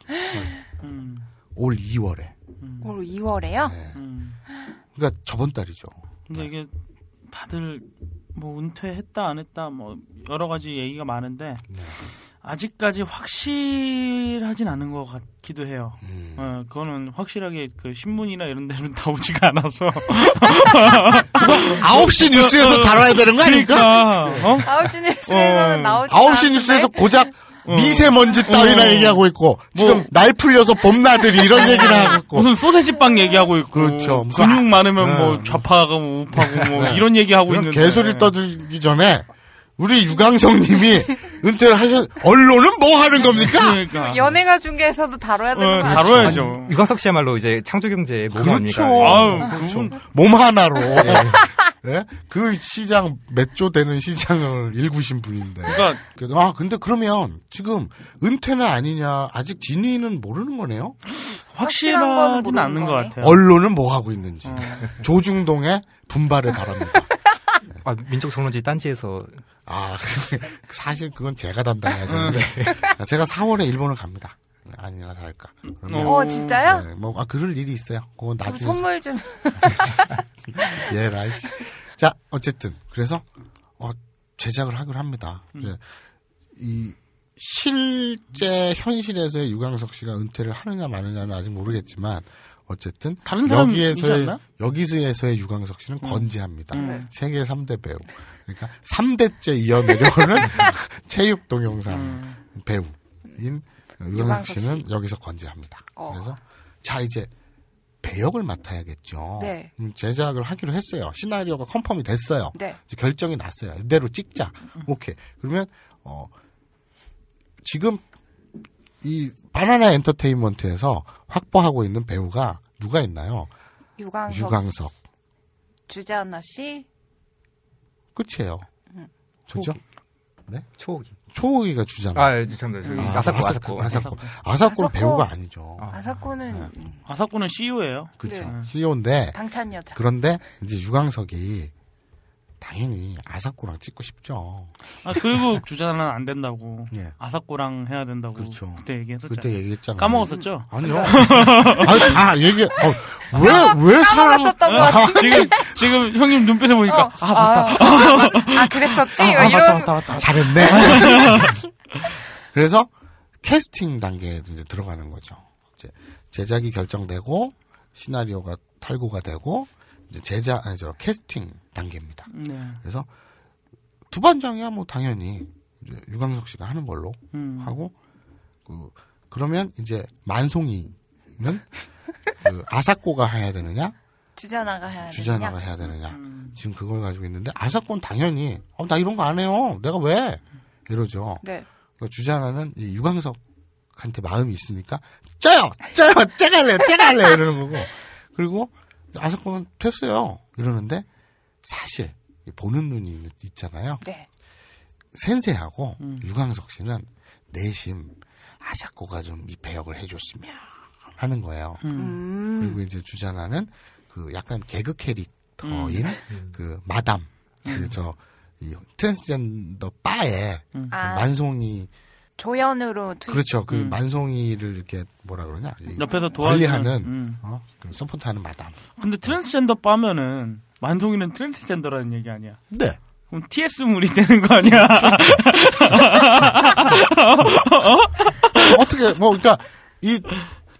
올 2월에. 음. 올 2월에요? 음. 네. 음. 그니까 저번 달이죠. 근데 네. 이게 다들 뭐 은퇴했다 안 했다 뭐 여러 가지 얘기가 많은데. 네. 아직까지 확실하진 않은 것 같기도 해요. 음. 어, 그거는 확실하게 그 신문이나 이런 데는 나오지가 않아서. 9시 뉴스에서 다뤄야 되는 거 아닙니까? 그러니까, 어? 시 뉴스에서는 어. 나오지 아홉 시 뉴스에서 고작 어. 미세먼지 따위나 어. 얘기하고 있고 뭐. 지금 날 풀려서 봄나들이 이런 얘기나 하고 있고 무슨 소세지빵 얘기하고 있고 그렇죠. 근육 많으면 뭐 네. 뭐 좌파가 뭐 우파고 뭐 네. 이런 얘기하고 있는 데 개소리 떠들기 전에 우리 유강성님이 *laughs* 은퇴를 하셨, 언론은 뭐 하는 겁니까? 그러니까. 그 연예가 중계에서도 다뤄야 되는 네, 거 아니에요? 다뤄야죠. 유광석 씨야말로 이제 창조경제의 몸 그렇죠. 아닙니까? 네. 그렇죠. 몸 하나로. 네. 네? 그 시장 몇 조 되는 시장을 일구신 분인데. 그러니까 그, 아 근데 그러면 지금 은퇴는 아니냐 아직 진위는 모르는 거네요. 확실하진 않는 거것 같아요. 언론은 뭐 하고 있는지 음. 조중동의 분발을 바랍니다. 아, 민족 성론지 딴지에서 아 *laughs* 사실 그건 제가 담당해야 되는데 *laughs* 제가 4월에 일본을 갑니다. 아니나 다를까. 그러면, 어 진짜요? 네, 뭐 아, 그럴 일이 있어요. 그건 나중에 선물 좀. *laughs* 예 라이씨. 자 어쨌든 그래서 어, 제작을 하기로 합니다. 음. 이제 이 실제 현실에서의 유광석 씨가 은퇴를 하느냐 마느냐는 아직 모르겠지만 어쨌든 다른 사람 여기에서의 여기서에서의 유광석 씨는 음. 건재합니다. 음. 네. 세계 3대 배우. 그러니까 3대째 이어내려오는 *laughs* 체육 동영상 음. 배우인 유광석 씨는 씨. 여기서 건재합니다. 어. 그래서 자 이제 배역을 맡아야겠죠. 네. 음, 제작을 하기로 했어요. 시나리오가 컨펌이 됐어요. 네. 결정이 났어요. 이대로 찍자. 음. 오케이. 그러면 어 지금 이 바나나 엔터테인먼트에서 확보하고 있는 배우가 누가 있나요? 유광석. 유광석. 주자나 씨. 끝이에요. 좋죠? 초 네? 초호기. 초호기가 주잖아. 아, 예, 참다. 응. 아, 아사코, 아사코, 아사코. 아사코. 아사코는 배우가 아니죠. 아. 사코는 네. 아사코는 CEO예요. 그렇죠. 네. CEO인데 당찬 여자. 그런데 이제 유광석이 당연히 아사코랑 찍고 싶죠. 아 그리고 *laughs* 주자는 안 된다고. 예. 아사코랑 해야 된다고. 그렇죠. 그때 얘기했었죠. 그때 얘기했잖아요. 까먹었었죠. 아니요. 그러니까. *laughs* 아니, 다 얘기. 어, 왜왜 사람? 아, 지금 지금 형님 눈빛을 보니까 어, 아 맞다. 아, 아, 아 그랬었지. 아, 아 이런. 맞다, 맞다, 맞다. 잘했네. *laughs* 그래서 캐스팅 단계에 이제 들어가는 거죠. 이제 제작이 결정되고 시나리오가 탈고가 되고 이제 제작 아니죠 캐스팅 단계입니다. 네. 그래서 두 반장이야 뭐 당연히 이제 유광석 씨가 하는 걸로 음. 하고 그 그러면 이제 만송이는 그 *laughs* 아사코가 해야 되느냐? 주자나가 해야 주자나가 되느냐? 해야 되느냐? 음. 지금 그걸 가지고 있는데 아사코는 당연히 어, 나 이런 거 안 해요. 내가 왜? 이러죠. 네. 그러니까 주자나는 이 유광석한테 마음이 있으니까 쪄요, 쪄요, 째갈래요, 째갈래 요 이러는 거고 그리고 아사코는 됐어요 이러는데 사실 보는 눈이 있잖아요. 네. 센세하고 음. 유광석 씨는 내심 아샤코가 좀 이 배역을 해줬으면 하는 거예요. 음. 음. 그리고 이제 주자나는 그 약간 개그 캐릭터인 음. 그 마담 그저 음. 트랜스젠더 바에 그 아. 만송이 조연으로 투입. 그렇죠. 그 음. 만송이를 이렇게 뭐라 그러냐? 옆에서 도와주는 관리하는 음. 어? 서포트하는 마담. 근데 트랜스젠더 바면은 만송이는 트랜스젠더라는 얘기 아니야? 네. 그럼 TS물이 되는 거 아니야? *laughs* 어? 떻게뭐그니까 이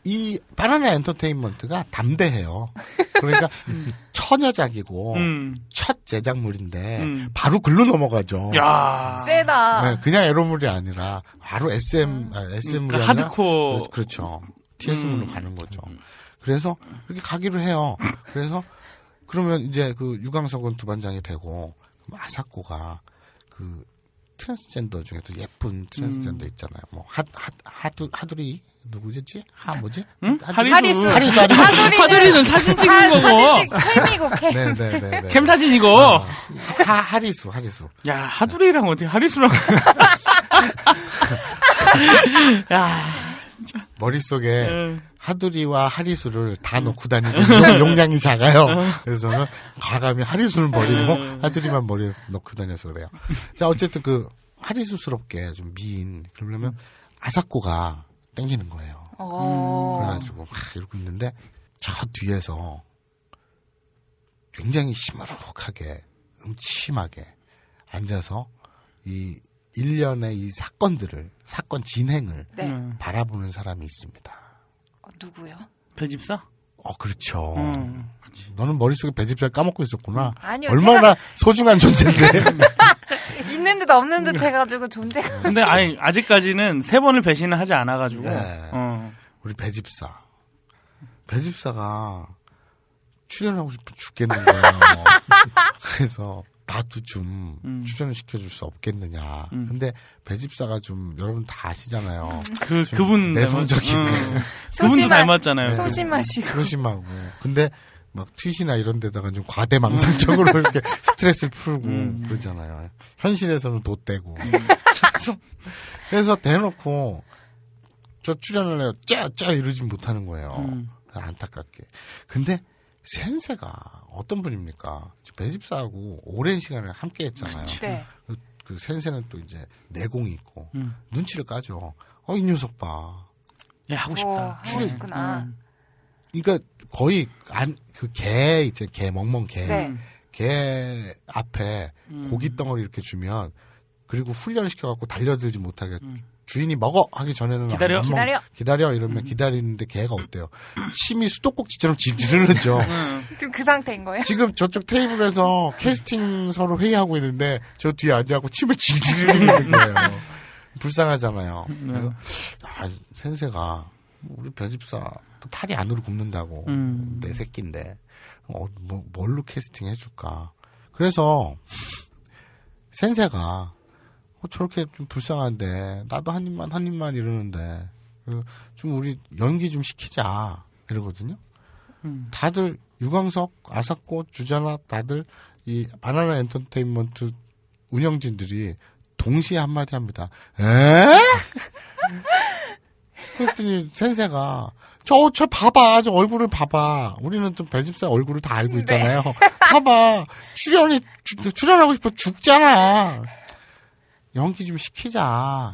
이 바나나 엔터테인먼트가 담대해요. 그러니까 *laughs* 음. 처녀작이고 음. 첫 제작물인데 음. 바로 글로 넘어가죠. 야 세다. 네, 그냥 에로물이 아니라 바로 SM 음. 아, SM물이 그러니까 아니라 하드코어 그렇죠. TS물로 음. 가는 거죠. 그래서 이렇게 가기로 해요. 그래서 그러면 이제 그 유광석은 두반장이 되고 마사코가 그 트랜스젠더 중에도 예쁜 트랜스젠더 음. 있잖아요. 뭐 하, 하, 하두, 하두리 누구지? 하 뭐지? 응? 하리수. 하리수. 하리수. 하두리는, 하두리는 사진 찍는 거고. 사진 찍 캠이고 캠. 사진이고. 어, 하, 하리수 하리수. 야 하두리랑 어떻게 하리수랑. *laughs* *laughs* 야. 머릿속에 음. 하두리와 하리수를 다놓고 음. 다니는 *laughs* 용량이 작아요. 어. 그래서 저는 과감히 하리수는 버리고 음. 하두리만 머리에 넣고 다녀서 그래요. 자, 어쨌든 그 하리수스럽게 좀 미인 그러려면 음. 아사코가 땡기는 거예요. 음. 그래가지고 막 이러고 있는데 저 뒤에서 굉장히 시무룩하게 음침하게 앉아서 이 일련의 이 사건들을 사건 진행을 네. 바라보는 사람이 있습니다. 누구요? 배집사? 어, 그렇죠. 음. 너는 머릿속에 배집사 까먹고 있었구나. 음. 아니요. 얼마나 제가... 그- 소중한 존재인데. *laughs* 있는 듯 없는 듯 해가지고 존재가. *laughs* 근데 아니, 아직까지는 세 번을 배신을 하지 않아가지고. 네. 어. 우리 배집사. 배집사가 출연하고 싶어 죽겠는 거예요. *laughs* 그래서 나도 좀 음. 출연을 시켜줄 수 없겠느냐. 음. 근데 배집사가 좀 여러분 다 아시잖아요. 음. 그 그분 내성적인 음. 그 *laughs* 그분도 닮았잖아요. 네. 소심하시고 소심하고. 근데 막 트윗이나 이런 데다가 좀 과대망상적으로 음. 이렇게 *laughs* 스트레스를 풀고 음. 그러잖아요. 현실에서는 돗대고. 음. 그래서, 그래서 대놓고 저 출연을 해요. 쩌! 쩌! 이러진 못하는 거예요. 안타깝게. 근데 센세가 어떤 분입니까? 배집사하고 오랜 시간을 함께 했잖아요. 그렇죠. 네. 그, 그 센세는 또 이제 내공이 있고 음. 눈치를 까죠. 어, 이 녀석 봐. 예, 하고 싶다. 어, 하고 싶구나. 음. 그러니까 거의 안그개 이제 개 멍멍 개. 네. 개 앞에 음. 고기 덩어리 이렇게 주면 그리고 훈련시켜 갖고 달려들지 못하게 음. 주인이 먹어 하기 전에는 기다려 기다려 기다려 이러면 음. 기다리는데 개가 어때요? 침이 수도꼭지처럼 질질흘렀죠. *laughs* 음. 지금 그 상태인 거예요? 지금 저쪽 테이블에서 캐스팅 서로 회의하고 있는데 저 뒤에 앉아갖고 침을 질질 흘리는 음. 거예요. 불쌍하잖아요. 네. 그래서 아, 센세가 우리 변집사 팔이 안으로 굽는다고 음. 내 새끼인데 어, 뭐, 뭘로 캐스팅 해줄까? 그래서 센세가 뭐 저렇게 좀 불쌍한데 나도 한 입만 한 입만 이러는데 그 좀 우리 연기 좀 시키자 이러거든요. 음. 다들 유광석, 아사코, 주자나 다들 이 바나나 엔터테인먼트 운영진들이 동시에 한마디 합니다. 에? *laughs* 그랬더니 센세가 저, 저 봐봐. 저 얼굴을 봐봐. 우리는 좀 배집사 얼굴을 다 알고 네. 있잖아요. 네. 봐봐. 출연이, 주, 출연하고 싶어 죽잖아. 연기 좀 시키자.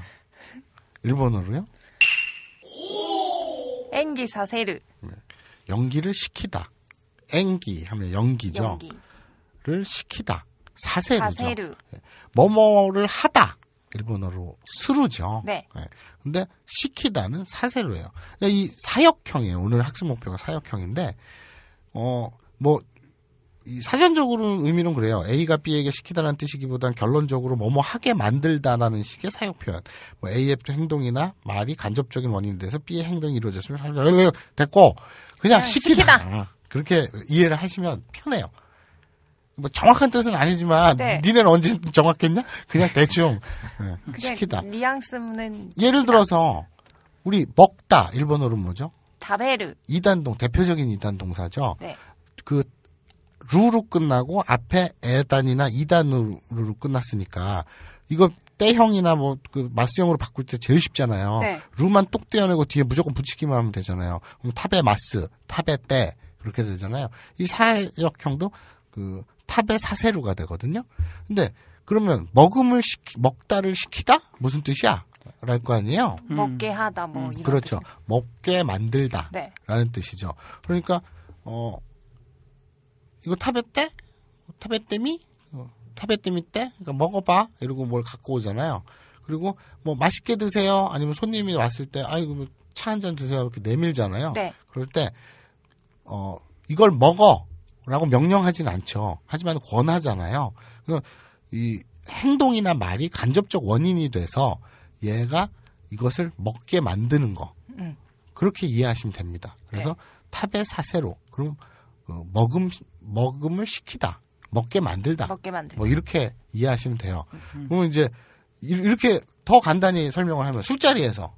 일본어로요? 엔기 사세르. 네. 연기를 시키다. 엔기 하면 연기죠. 연기. 를 시키다. 사세르죠. 사세르. 네. 뭐뭐를 하다. 일본어로 스루죠. 네. 네. 근데 시키다는 사세로예요. 이 사역형이에요. 오늘 학습 목표가 사역형인데 어뭐 이 사전적으로는 의미는 그래요. A가 B에게 시키다라는 뜻이기보단 결론적으로 뭐뭐 하게 만들다라는 식의 사역 표현. 뭐 A의 행동이나 말이 간접적인 원인이 돼서 B의 행동이 이루어졌으면 그, 그, 됐고 그냥, 네, 시키다. 시키다. 아, 그렇게 이해를 하시면 편해요. 뭐 정확한 뜻은 아니지만 네. 니네는 언제 정확했냐? 그냥 대충 네, 그냥 시키다. 뉘앙스는 예를 들어서 우리 먹다 일본어로 뭐죠? 다베르. 이단동 대표적인 이단 동사죠. 네. 그 루로 끝나고 앞에 에단이나 이단으로 끝났으니까 이거 때형이나 뭐 그 마스형으로 바꿀 때 제일 쉽잖아요. 네. 루만 똑 떼어내고 뒤에 무조건 붙이기만 하면 되잖아요. 그럼 탑에 마스, 탑에때 그렇게 되잖아요. 이 사역형도 그탑에 사세루가 되거든요. 근데 그러면 먹음을 시키, 먹다를 시키다 무슨 뜻이야? 랄 거 아니에요. 음. 먹게 하다 뭐 음. 이런 그렇죠. 뜻은. 먹게 만들다라는 네. 뜻이죠. 그러니까 어 이거 타베떼? 타베떼미? 타베떼미 떼? 그러니까 먹어봐. 이러고 뭘 갖고 오잖아요. 그리고 뭐 맛있게 드세요. 아니면 손님이 왔을 때 아이고 뭐차한 잔 드세요. 이렇게 내밀잖아요. 네. 그럴 때 어, 이걸 먹어. 라고 명령하진 않죠. 하지만 권하잖아요. 그이 행동이나 말이 간접적 원인이 돼서 얘가 이것을 먹게 만드는 거. 음. 그렇게 이해하시면 됩니다. 그래서 네. 탑의 사세로. 그럼 어, 먹음 먹음을 시키다. 먹게 만들다. 먹게 만들다. 뭐 이렇게 이해하시면 돼요. 음. 그러면 이제 이렇게 더 간단히 설명을 하면 술자리에서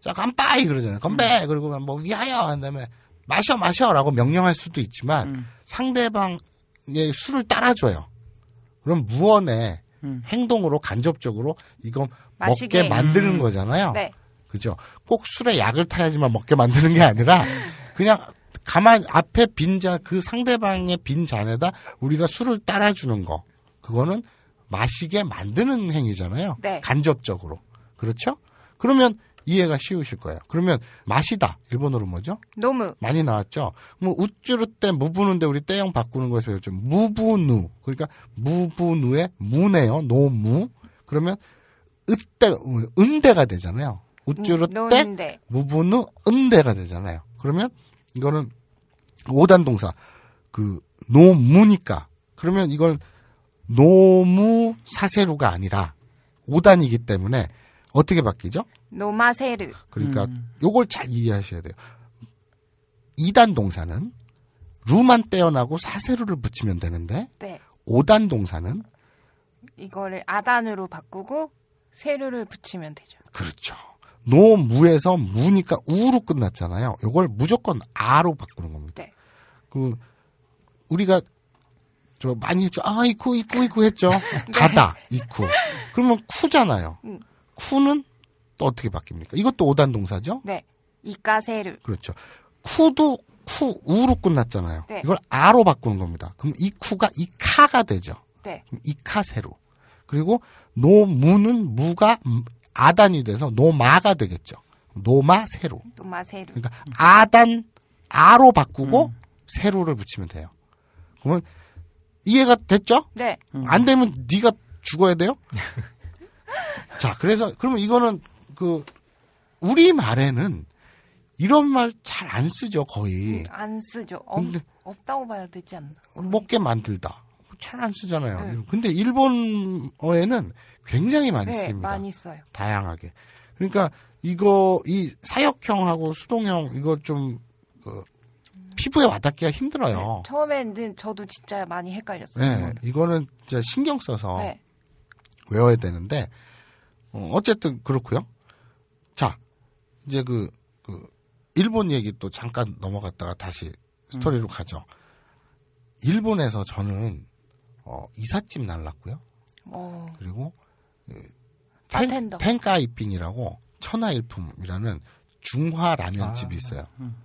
자 간빠이 그러잖아요. 건배 음. 그리고 뭐위 야야 한 다음에 마셔 마셔라고 명령할 수도 있지만 음. 상대방의 술을 따라줘요. 그럼 무언의 음. 행동으로 간접적으로 이건 먹게 음. 만드는 거잖아요. 네. 그죠? 꼭 술에 약을 타야지만 먹게 만드는 게 아니라 *laughs* 그냥 가만 앞에 빈자 그 상대방의 빈 잔에다 우리가 술을 따라주는 거 그거는 마시게 만드는 행위잖아요. 네. 간접적으로 그렇죠? 그러면 이해가 쉬우실 거예요. 그러면 맛이다. 일본어로 뭐죠? 너무 많이 나왔죠. 뭐 우쭈르 때무부는데 우리 때형 바꾸는 거에서 배웠죠. 무부누 그러니까 무부누의 무네요. 노무 그러면 으때 은대가 되잖아요. 우쭈르 때 음, 무부누 은대가 되잖아요. 그러면 이거는 5단 동사. 그 노무니까. 그러면 이걸 노무 사세루가 아니라 5단이기 때문에 어떻게 바뀌죠? 노마세르. 그러니까 음. 요걸 잘 이해하셔야 돼요. 2단 동사는 루만 떼어나고 사세루를 붙이면 되는데 네. 5단 동사는 이거를 아단으로 바꾸고 세루를 붙이면 되죠. 그렇죠. 노무에서 무니까 우로 끝났잖아요. 이걸 무조건 아로 바꾸는 겁니다. 네. 그 우리가 저 많이 했죠. 아 이쿠 이쿠 이쿠 했죠. *laughs* 네. 가다 이쿠. 그러면 쿠잖아요. 음. 쿠는 또 어떻게 바뀝니까? 이것도 오단 동사죠. 네. 이까세르. 그렇죠. 쿠도 쿠 우로 끝났잖아요. 네. 이걸 아로 바꾸는 겁니다. 그럼 이쿠가 이카가 되죠. 네. 이카세로. 그리고 노무는 무가 아단이 돼서 노마가 되겠죠. 노마세로. 노마세로. 그러니까 아단 아로 바꾸고 음. 세로를 붙이면 돼요. 그러면 이해가 됐죠? 네. 음. 안 되면 네가 죽어야 돼요? *laughs* 자, 그래서 그러면 이거는 그 우리 말에는 이런 말 잘 안 쓰죠, 거의. 음, 안 쓰죠. 없, 근데, 없다고 봐야 되지 않나. 먹게 만들다. 잘 안 쓰잖아요. 네. 근데 일본어에는 굉장히 많이 네, 씁니다. 많이 써요. 다양하게. 그러니까 이거 이 사역형하고 수동형 이거 좀 그 피부에 와닿기가 힘들어요. 네, 처음에는 저도 진짜 많이 헷갈렸어요. 네, 그건. 이거는 진짜 신경 써서 네. 외워야 되는데 어, 어쨌든 그렇고요. 자, 이제 그, 그 일본 얘기 또 잠깐 넘어갔다가 다시 스토리로 음. 가죠. 일본에서 저는 어, 이삿짐 날랐고요. 오. 어. 그리고 예, 텐, 텐카이핑이라고 천하일품이라는 중화 라면집이 아. 있어요. 음.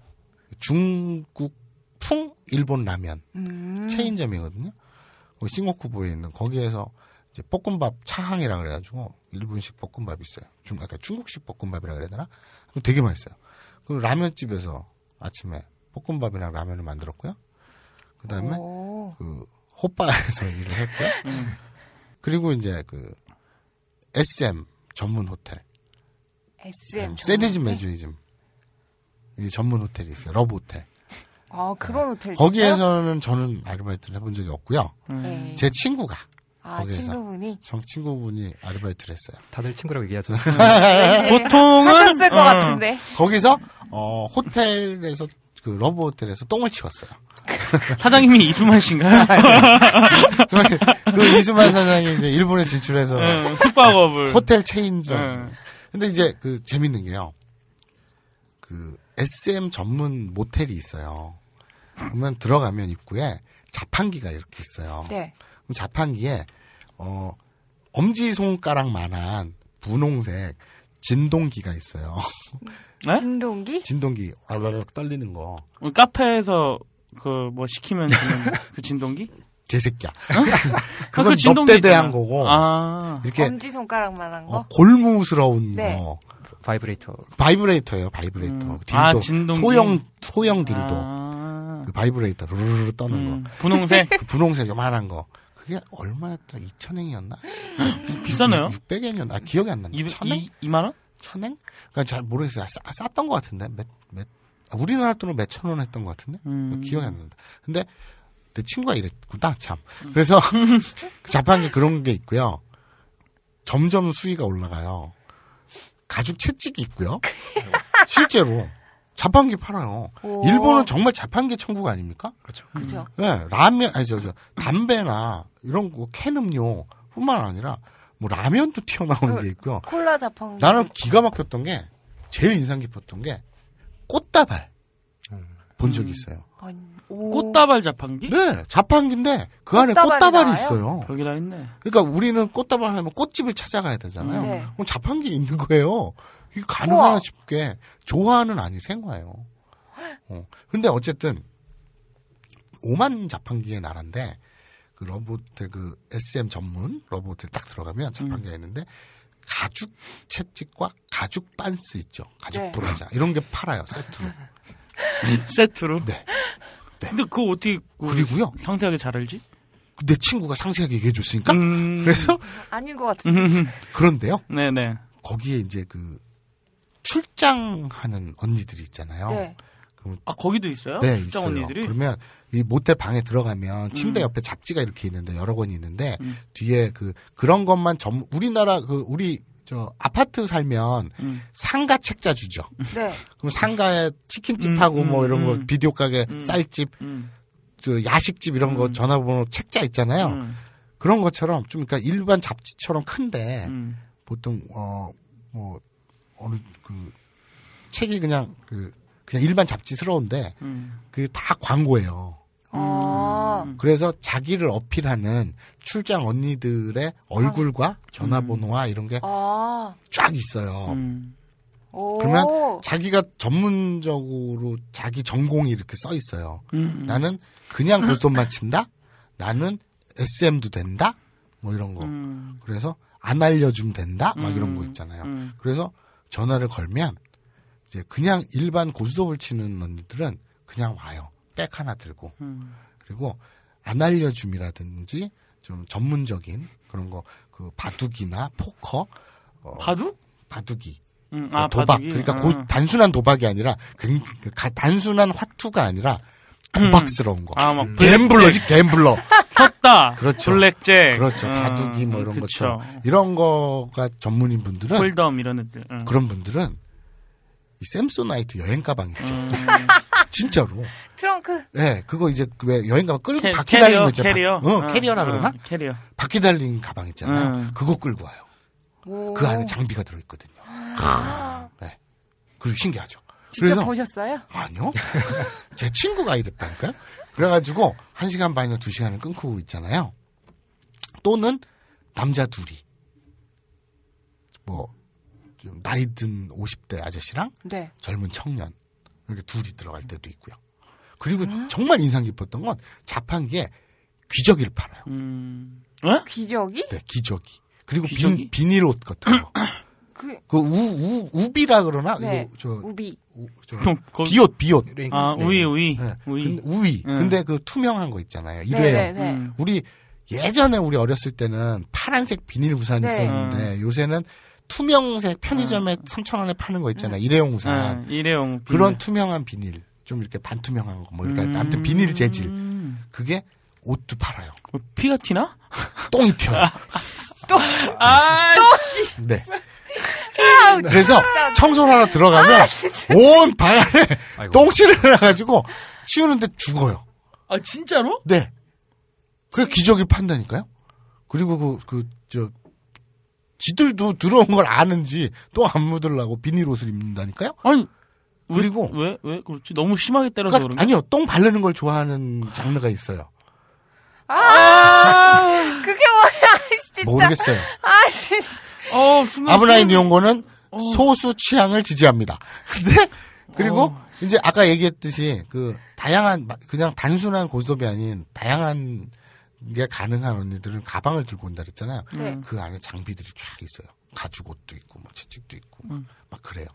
중국풍 일본 라면 음. 체인점이거든요. 싱어쿠보에 있는 거기에서 이제 볶음밥 차항이라 그래가지고 일본식 볶음밥 이 있어요. 중 그러니까 중국식 볶음밥이라 그래야 되나? 되게 맛있어요. 그 라면집에서 아침에 볶음밥이랑 라면을 만들었고요. 그다음에 그 호빠에서 *laughs* 일을 했고요. 음. 그리고 이제 그 SM 전문 호텔. SM 세디즘 매주이즘 전문 호텔이 있어요. 러브 호텔. 아, 그런 호텔. 거기에서는 저는 아르바이트를 해본 적이 없고요. 음. 네. 제 친구가 아, 거기에서 친구분이? 정 친구분이 아르바이트를 했어요. 다들 친구라고 얘기하죠. 잖 *laughs* 보통은 하셨을 것 어. 같은데. 거기서 어, 호텔에서 그 러브 호텔에서 똥을 치웠어요. *laughs* 사장님이 이수만 씨인가요? *laughs* 그 이수만 사장이 이제 일본에 진출해서 응, 네, 숙박업을 호텔 체인점. 응. 네. 근데 이제 그 재밌는 게요. 그 SM 전문 모텔이 있어요. 그러면 들어가면 입구에 자판기가 이렇게 있어요. 네. 그럼 자판기에 어 엄지 손가락만한 분홍색 진동기가 있어요. 네? 진동기? 진동기 알라락 떨리는 거. 카페에서 그 뭐 시키면 그 진동기? 개새끼야. 어? 아, 그건 그 진동기 넙대한 거고. 아~ 이렇게 엄지 손가락만한 어, 거. 어, 골무스러운 네. 거. 바이브레이터. 바이브레이터예요, 바이브레이터. 음. 딜도. 아, 진동 소형 소형 아. 딜도. 아. 그 바이브레이터 루루루 떠는 음. 거. 분홍색. *laughs* 그 분홍색 요만한 거. 그게 얼마였더라? 2,000행이었나? *laughs* 비싸네요. 600행이었나? 아, 기억이 안 난다. 1,000행? 2만 원? 1,000행? 그러니까 잘 모르겠어요. 싸, 쌌던 것 같은데. 몇 몇. 아, 우리나라 돈으로 몇 천 원 했던 것 같은데. 음. 기억이 안 난다. 근데 내 친구가 이랬구나, 참. 그래서 음. *laughs* 그 자판기 그런 게 있고요. 점점 수위가 올라가요. 가죽 채찍이 있고요. 실제로 자판기 팔아요. 일본은 정말 자판기 천국 아닙니까? 그렇죠. 그죠. 음. 네, 라면 아니 저, 저 담배나 이런 거캔 음료뿐만 아니라 뭐 라면도 튀어나오는 그, 게 있고요. 콜라 자판기. 나는 기가 막혔던 게 제일 인상 깊었던 게 꽃다발 음. 본 적이 있어요. 음. 꽃다발 자판기? 네, 자판기인데 그 안에 꽃다발이 나와요? 있어요. 벽이 다 있네. 그러니까 우리는 꽃다발 하면 꽃집을 찾아가야 되잖아요. 음, 네. 그럼 자판기 있는 거예요. 이게 가능하나 우와. 싶게 좋아하는 아니 생화예요. 어. 근데 어쨌든 오만 자판기의 나라인데 그러브호그 SM 그 전문 러브호텔 딱 들어가면 자판기가 음. 있는데 가죽 채찍과 가죽 반스 있죠. 가죽 네. 브라자 이런 게 팔아요 세트로. *laughs* 세트로? 네. 때. 근데 그거 어떻게 그 그리고요? 상세하게 잘 알지? 내 친구가 상세하게 얘기해 줬으니까. 음... 그래서 아닌 것 같은데. 음. 그런데요. 네네. 거기에 이제 그 출장하는 언니들이 있잖아요. 네. 그럼, 아 거기도 있어요? 네, 있어요. 언니들이? 그러면 이 모텔 방에 들어가면 침대 음. 옆에 잡지가 이렇게 있는데 여러 권이 있는데 음. 뒤에 그 그런 것만 전 우리나라 그 우리 저 아파트 살면 음. 상가 책자 주죠. 네. 그럼 상가에 치킨집하고 음, 음, 뭐 이런 거 음, 음. 비디오 가게 음, 쌀집, 저 야식집 이런 거 전화번호 책자 있잖아요. 그런 것처럼 좀 그러니까 일반 잡지처럼 큰데 보통 어 뭐 어느 그 책이 그냥 그 그냥 일반 잡지스러운데 그 다 광고예요. 음. 어. 그래서 자기를 어필하는 출장 언니들의 얼굴과 음. 전화번호와 이런 게쫙 아. 있어요. 음. 그러면 자기가 전문적으로 자기 전공이 이렇게 써 있어요. 음, 나는 그냥 골돈만 친다. 나는 SM도 된다. 뭐 이런 거. 음. 그래서 안 알려주면 된다. 막 음. 이런 거 있잖아요. 음. 그래서 전화를 걸면 이제 그냥 일반 고스톱을 치는 언니들은 그냥 와요. 백 하나 들고 음. 그리고 안 알려줌이라든지 좀 전문적인 그런 거 그 바둑이나 포커 어, 바둑 바둑이 음, 그 아, 도박 바둑이. 그러니까 아. 고, 단순한 도박이 아니라 굉, 그 가, 단순한 화투가 아니라 음. 도박스러운 거. 아, 막 갬블러지 갬블러. *laughs* 섰다. 그렇죠. 블랙잭. 그렇죠. 음, 바둑이 뭐 이런 그쵸. 것처럼 이런 거가 전문인 분들은 홀덤 이런 애들. 음. 그런 분들은 이 샘소나이트 여행 가방 이죠 음. *laughs* 진짜로. 트렁크. 네, 그거 이제 왜 여행 가면 끌고 캐, 바퀴 달린 거 있잖아. 캐리어. 바, 어, 어, 캐리어라 어, 그러나? 어, 캐리어. 바퀴 달린 가방 있잖아요. 음. 그거 끌고 와요. 오. 그 안에 장비가 들어있거든요. 아. 네. 그리고 신기하죠. 진짜 그래서, 보셨어요? 아니요. *laughs* 제 친구가 이랬다니까요. 그래가지고 1 시간 반이나 2 시간을 끊고 있잖아요. 또는 남자 둘이 뭐 좀 나이 든 50대 아저씨랑 네. 젊은 청년 이렇게 둘이 들어갈 때도 있고요. 그리고 음? 정말 인상 깊었던 건 자판기에 귀저귀를 팔아요. 음... 어? 귀저귀? 네, 귀저귀. 그리고 귀저귀? 비, 닐옷 같은 거. *clears throat* 그, 그 우, 우, 우비라 그러나? 네. 이거 저, 우비. 우, 저, 거... 비옷, 비옷. 아, 네. 우이, 우이. 네. 우이. 근, 우이. 음. 근데 그 투명한 거 있잖아요. 일회용. 네, 네, 음. 우리 예전에 우리 어렸을 때는 파란색 비닐 우산이 있었는데 요새는 투명색 편의점에 삼천 아. 원에 파는 거 있잖아. 요 일회용산. 우 아, 일회용 비닐. 그런 투명한 비닐. 좀 이렇게 반투명한 거뭐 이렇게 음. 아무튼 비닐 재질. 그게 옷도 팔아요. 피가 튀나? 똥이 튀어요. 아, 또, 아, 또. 네. 네. 그래서 청소를 하러 들어가면 아, 온 방안에 똥칠을 해가지고 치우는데 죽어요. 아 진짜로? 네. 그게 기적이 판다니까요. 그리고 그그저 지들도 들어온 걸 아는지 또 안 묻으려고 비닐 옷을 입는다니까요. 아니 그리고 왜왜 왜? 그렇지 너무 심하게 때려서 그러니까, 아니요 똥 바르는 걸 좋아하는 장르가 있어요. 아, 아! 그게 뭐야 진짜 모르겠어요. 아 진짜. 어, 아브라인 이용고는 어. 소수 취향을 지지합니다. *laughs* 근데 그리고 어. 이제 아까 얘기했듯이 그 다양한 그냥 단순한 고스톱이 아닌 다양한 이게 가능한 언니들은 가방을 들고 온다 그랬잖아요. 네. 그 안에 장비들이 쫙 있어요. 가죽 옷도 있고, 뭐 채찍도 있고, 막, 음. 막 그래요.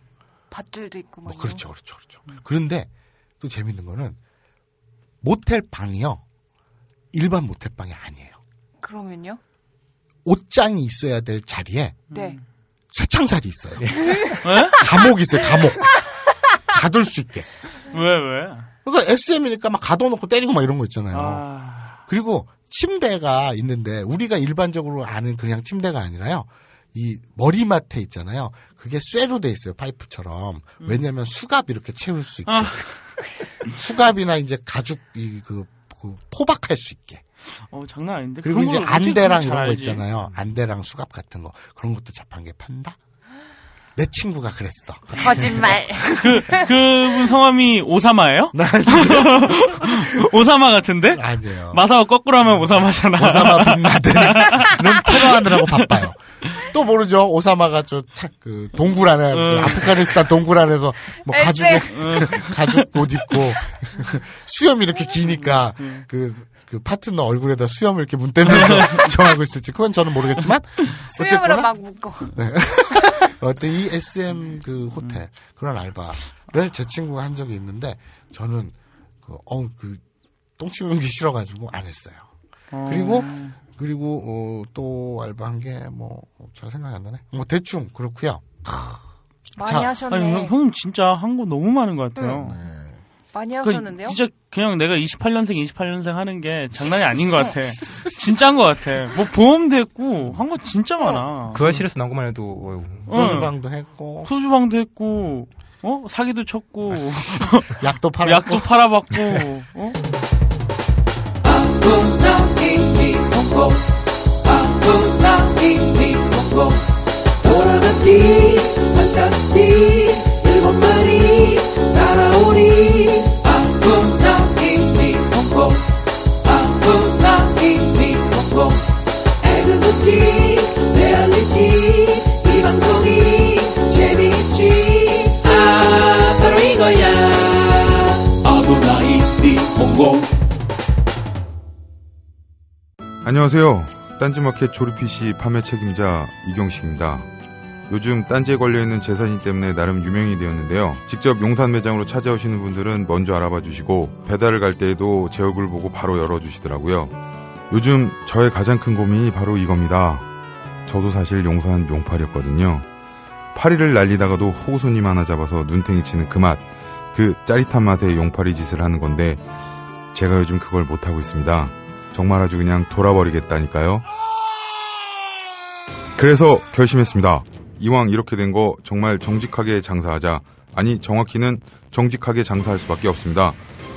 밧줄도 있고, 뭐, 뭐 그렇죠, 그렇죠, 그렇죠, 그렇죠. 음. 그런데 또 재밌는 거는 모텔 방이요. 일반 모텔 방이 아니에요. 그러면요? 옷장이 있어야 될 자리에 네. 쇠창살이 있어요. 예? *laughs* 감옥이 있어요, 감옥. 가둘 수 있게. 왜, 왜? 그러니까 SM이니까 막 가둬놓고 때리고 막 이런 거 있잖아요. 아... 그리고 침대가 있는데 우리가 일반적으로 아는 그냥 침대가 아니라요. 이 머리맡에 있잖아요. 그게 쇠로 돼 있어요. 파이프처럼. 왜냐면 하 수갑 이렇게 채울 수 있게. 아. 수갑이나 이제 가죽 이그 그 포박할 수 있게. 어 장난 아닌데. 그리고 이제 안대랑 이런 거 있잖아요. 안대랑 수갑 같은 거 그런 것도 자판기에 판다. 내 친구가 그랬어. 거짓말. *laughs* 그, 그분 성함이 오사마예요? *laughs* 오사마 같은데? 아니에요. 마사오 거꾸로 하면 오사마잖아. 오사마 빈라덴은 토로하느라고 바빠요. 또 모르죠. 오사마가 저그 동굴 안에 음. 아프가니스탄 동굴 안에서 뭐 가죽 *laughs* 가죽 옷 입고 *laughs* 수염이 이렇게 기니까 그. 그 파트너 얼굴에다 수염을 이렇게 문대면서 정하고 *laughs* 있을지 그건 저는 모르겠지만 수염으막 묶어. 네. 어떤 이 SM 그 호텔 음. 그런 알바를 제 친구가 한 적이 있는데 저는 그 어그 그, 똥 치우는 게 싫어가지고 안 했어요. 음. 그리고 그리고 어, 또 알바한 게 뭐 잘 생각이 안 나네. 뭐 대충 그렇고요. 많이 자, 하셨네. 아니, 형, 형 진짜 한 거 너무 많은 것 같아요. 응. 네. 많이 그러니까 하셨는데요? 진짜 그냥 내가 28년생, 28년생 하는 게 장난이 아닌 것 같아. *laughs* 진짜인 것 같아. 뭐 보험도 했고 한 거 진짜 어. 많아. 그 아실에서 나온 것만 해도 어 소주방도 했고 소주방도 했고 어 사기도 쳤고 *laughs* 약도 팔아 약도 팔아봤고 어? *laughs* Kongo, 이미 k o 돌아간 뒤, 만났을 뒤, 일곱 마리 날아오니. a n g 이미 Kongo, 이미 k o 에그소틱, 레알리티, 이 방송이 재미지 아, 바로 이거야. 아브나 이미 k o 안녕하세요. 딴지마켓 조립 PC 판매 책임자 이경식입니다. 요즘 딴지에 걸려있는 재산이 때문에 나름 유명이 되었는데요. 직접 용산 매장으로 찾아오시는 분들은 먼저 알아봐 주시고 배달을 갈 때에도 제 얼굴 보고 바로 열어주시더라고요. 요즘 저의 가장 큰 고민이 바로 이겁니다. 저도 사실 용산 용팔이었거든요. 파리를 날리다가도 호구손님 하나 잡아서 눈탱이 치는 그 맛, 그 짜릿한 맛에 용팔이 짓을 하는 건데 제가 요즘 그걸 못하고 있습니다. 정말 아주 그냥 돌아버리겠다니까요. 그래서 결심했습니다. 이왕 이렇게 된 거 정말 정직하게 장사하자. 아니, 정확히는 정직하게 장사할 수밖에 없습니다.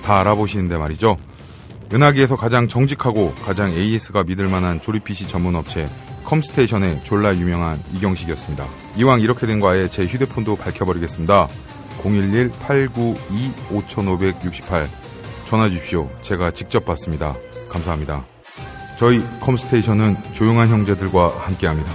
다 알아보시는데 말이죠. 은하계에서 가장 정직하고 가장 AS가 믿을 만한 조립 PC 전문 업체 컴스테이션의 졸라 유명한 이경식이었습니다. 이왕 이렇게 된거에제 휴대폰도 밝혀버리겠습니다. 011-892-5568 전화 주십시오. 제가 직접 받습니다. 감사합니다. 저희 컴스테이션은 조용한 형제들과 함께합니다.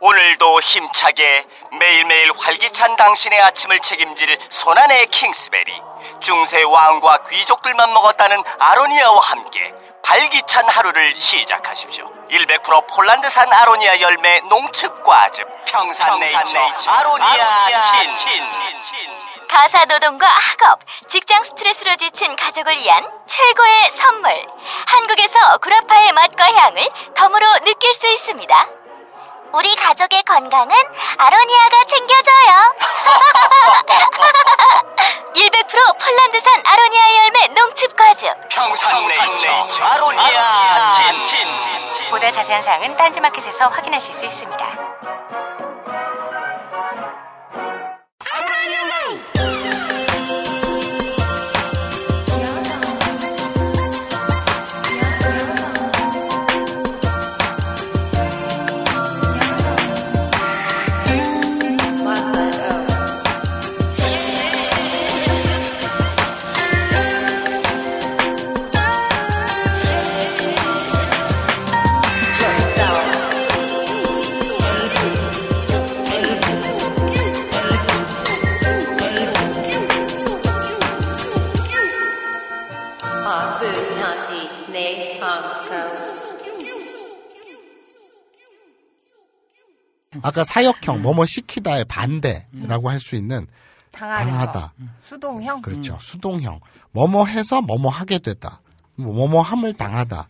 오늘도 힘차게 매일매일 활기찬 당신의 아침을 책임질 손안의 킹스베리 중세 왕과 귀족들만 먹었다는 아로니아와 함께 발기찬 하루를 시작하십시오. 100% 폴란드산 아로니아 열매 농축 과즙 평산네이처 평산 아로니아, 친. 친. 가사 노동과 학업, 직장 스트레스로 지친 가족을 위한 최고의 선물. 한국에서 구라파의 맛과 향을 덤으로 느낄 수 있습니다. 우리 가족의 건강은 아로니아가 챙겨줘요. 100% *laughs* 폴란드산 아로니아 열매 농축 과즙. 평산네이처 아로니아 진. 보다 자세한 사항은 딴지마켓에서 확인하실 수 있습니다. 아까 사역형 뭐뭐 시키다의 반대라고 할 수 있는 당하다 음. 수동형 그렇죠 수동형 뭐뭐 해서 뭐뭐 하게 됐다 뭐, 뭐뭐 함을 당하다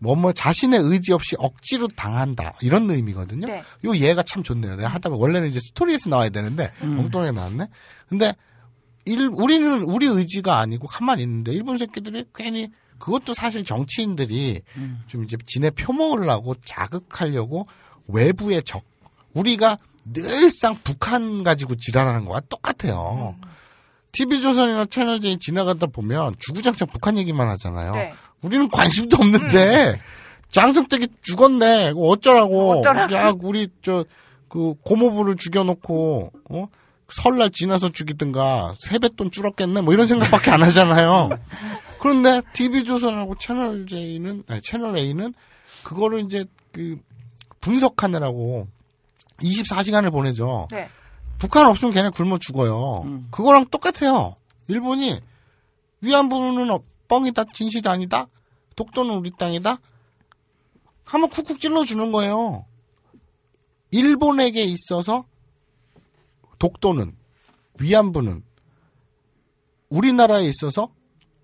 뭐뭐 자신의 의지 없이 억지로 당한다 이런 의미거든요. 네. 요 예가 참 좋네요. 내가 하다 보면 원래는 이제 스토리에서 나와야 되는데 음. 엉뚱하게 나왔네. 근데 일, 우리는 우리 의지가 아니고 한만 있는데 일본 새끼들이 괜히 그것도 사실 정치인들이 음. 좀 이제 지의 표모으려고 자극하려고 외부의 적 우리가 늘상 북한 가지고 지랄하는 거와 똑같아요. 음. TV조선이나 채널J 제 지나가다 보면 주구장창 북한 얘기만 하잖아요. 네. 우리는 관심도 없는데 음. 장석택이 죽었네. 어쩌라고. 어쩌라고. 야, 우리 저 그 고모부를 죽여놓고 어? 설날 지나서 죽이든가 세뱃돈 줄었겠네 뭐 이런 생각밖에 안 하잖아요. *laughs* 그런데 TV조선하고 채널J는 아 채널A는 그거를 이제 그 분석하느라고 24시간을 보내죠. 네. 북한 없으면 걔네 굶어 죽어요. 음. 그거랑 똑같아요. 일본이 위안부는 어, 뻥이다, 진실이 아니다, 독도는 우리 땅이다. 한번 쿡쿡 찔러주는 거예요. 일본에게 있어서 독도는 위안부는 우리나라에 있어서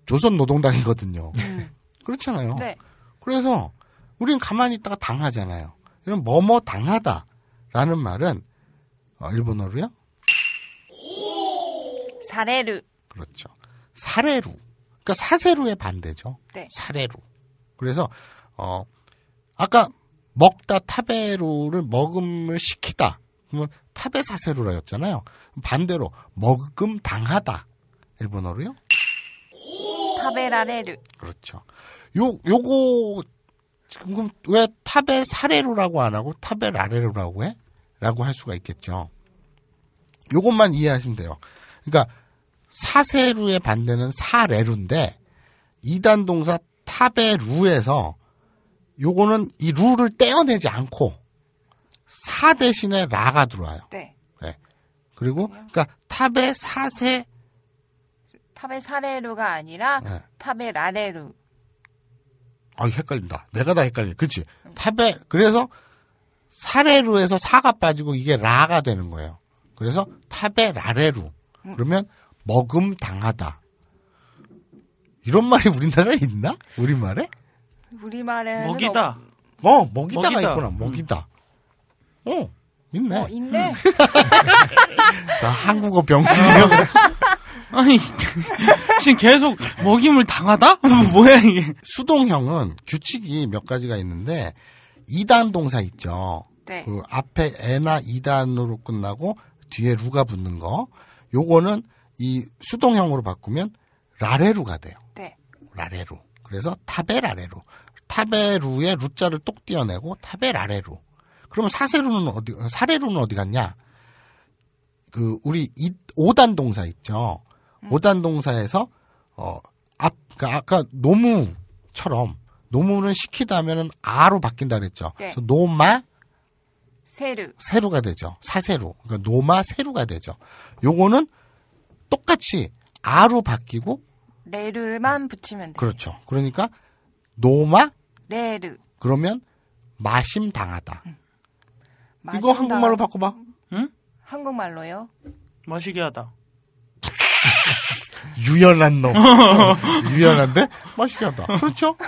조선 노동당이거든요. 네. 그렇잖아요. 네. 그래서 우리는 가만히 있다가 당하잖아요. 이런 뭐뭐 당하다. 라는 말은 어, 일본어로요? 사레루. 그렇죠. 사레루. 그러니까 사세루의 반대죠. 네. 사레루. 그래서 어 아까 먹다 타베루를 먹음을 시키다. 그러면 타베 사세루라 했잖아요. 반대로 먹음 당하다. 일본어로요? 타베라레루. 그렇죠. 요 요거 지금 왜 타베 사레루라고 안 하고 타베라레루라고 해? 라고 할 수가 있겠죠. 요것만 이해하시면 돼요. 그러니까 사세루의 반대는 사레루인데 이단 동사 탑의 루에서 요거는 이 루를 떼어내지 않고 사 대신에 라가 들어와요. 네. 네. 그리고 그러니까 탑의 사세 탑의 사레루가 아니라 네. 탑의 라레루. 아 헷갈린다. 내가 다 헷갈려. 그렇지. 응. 탑의 그래서 사레루 에서 사가 빠지고 이게 라가 되는 거예요. 그래서 타베 라레루. 그러면 먹음 당하다. 이런 말이 우리나라에 있나? 우리말에? 우리말에 먹이다. 어, 어, 먹이다가 먹이다. 있구나. 음. 먹이다. 음. 어, 있네. 어, 있네. 음. *laughs* 나 한국어 병신이야. *laughs* 아니 지금 계속 먹임을 당하다? *laughs* 뭐야 이게? 수동형은 규칙이 몇 가지가 있는데 2단 동사 있죠. 네. 그 앞에 에나 2단으로 끝나고 뒤에 루가 붙는 거. 요거는 이 수동형으로 바꾸면 라레루가 돼요. 네. 라레루. 그래서 타베라레루. 타베루의 루자를 똑 띄어내고 타베라레루. 그러면 사세루는 어디 사레루는 어디 갔냐? 그 우리 이 5단 동사 있죠. 음. 5단 동사에서 어 앞, 그러니까 아까 노무처럼 노무는 시키다면은 아로 바뀐다 그랬죠. 네. 그래서 노마 세루 세루가 되죠. 사세루 그러니까 노마 세루가 되죠. 요거는 똑같이 아로 바뀌고 레르만 붙이면 돼요. 그렇죠. 그러니까 노마 레르 그러면 마심 당하다. 응. 음. 이거 한국말로 바꿔봐. 응? 한국말로요? 마시게 하다. *laughs* 유연한 놈. *laughs* 유연한데 맛있게 하다 그렇죠? *laughs*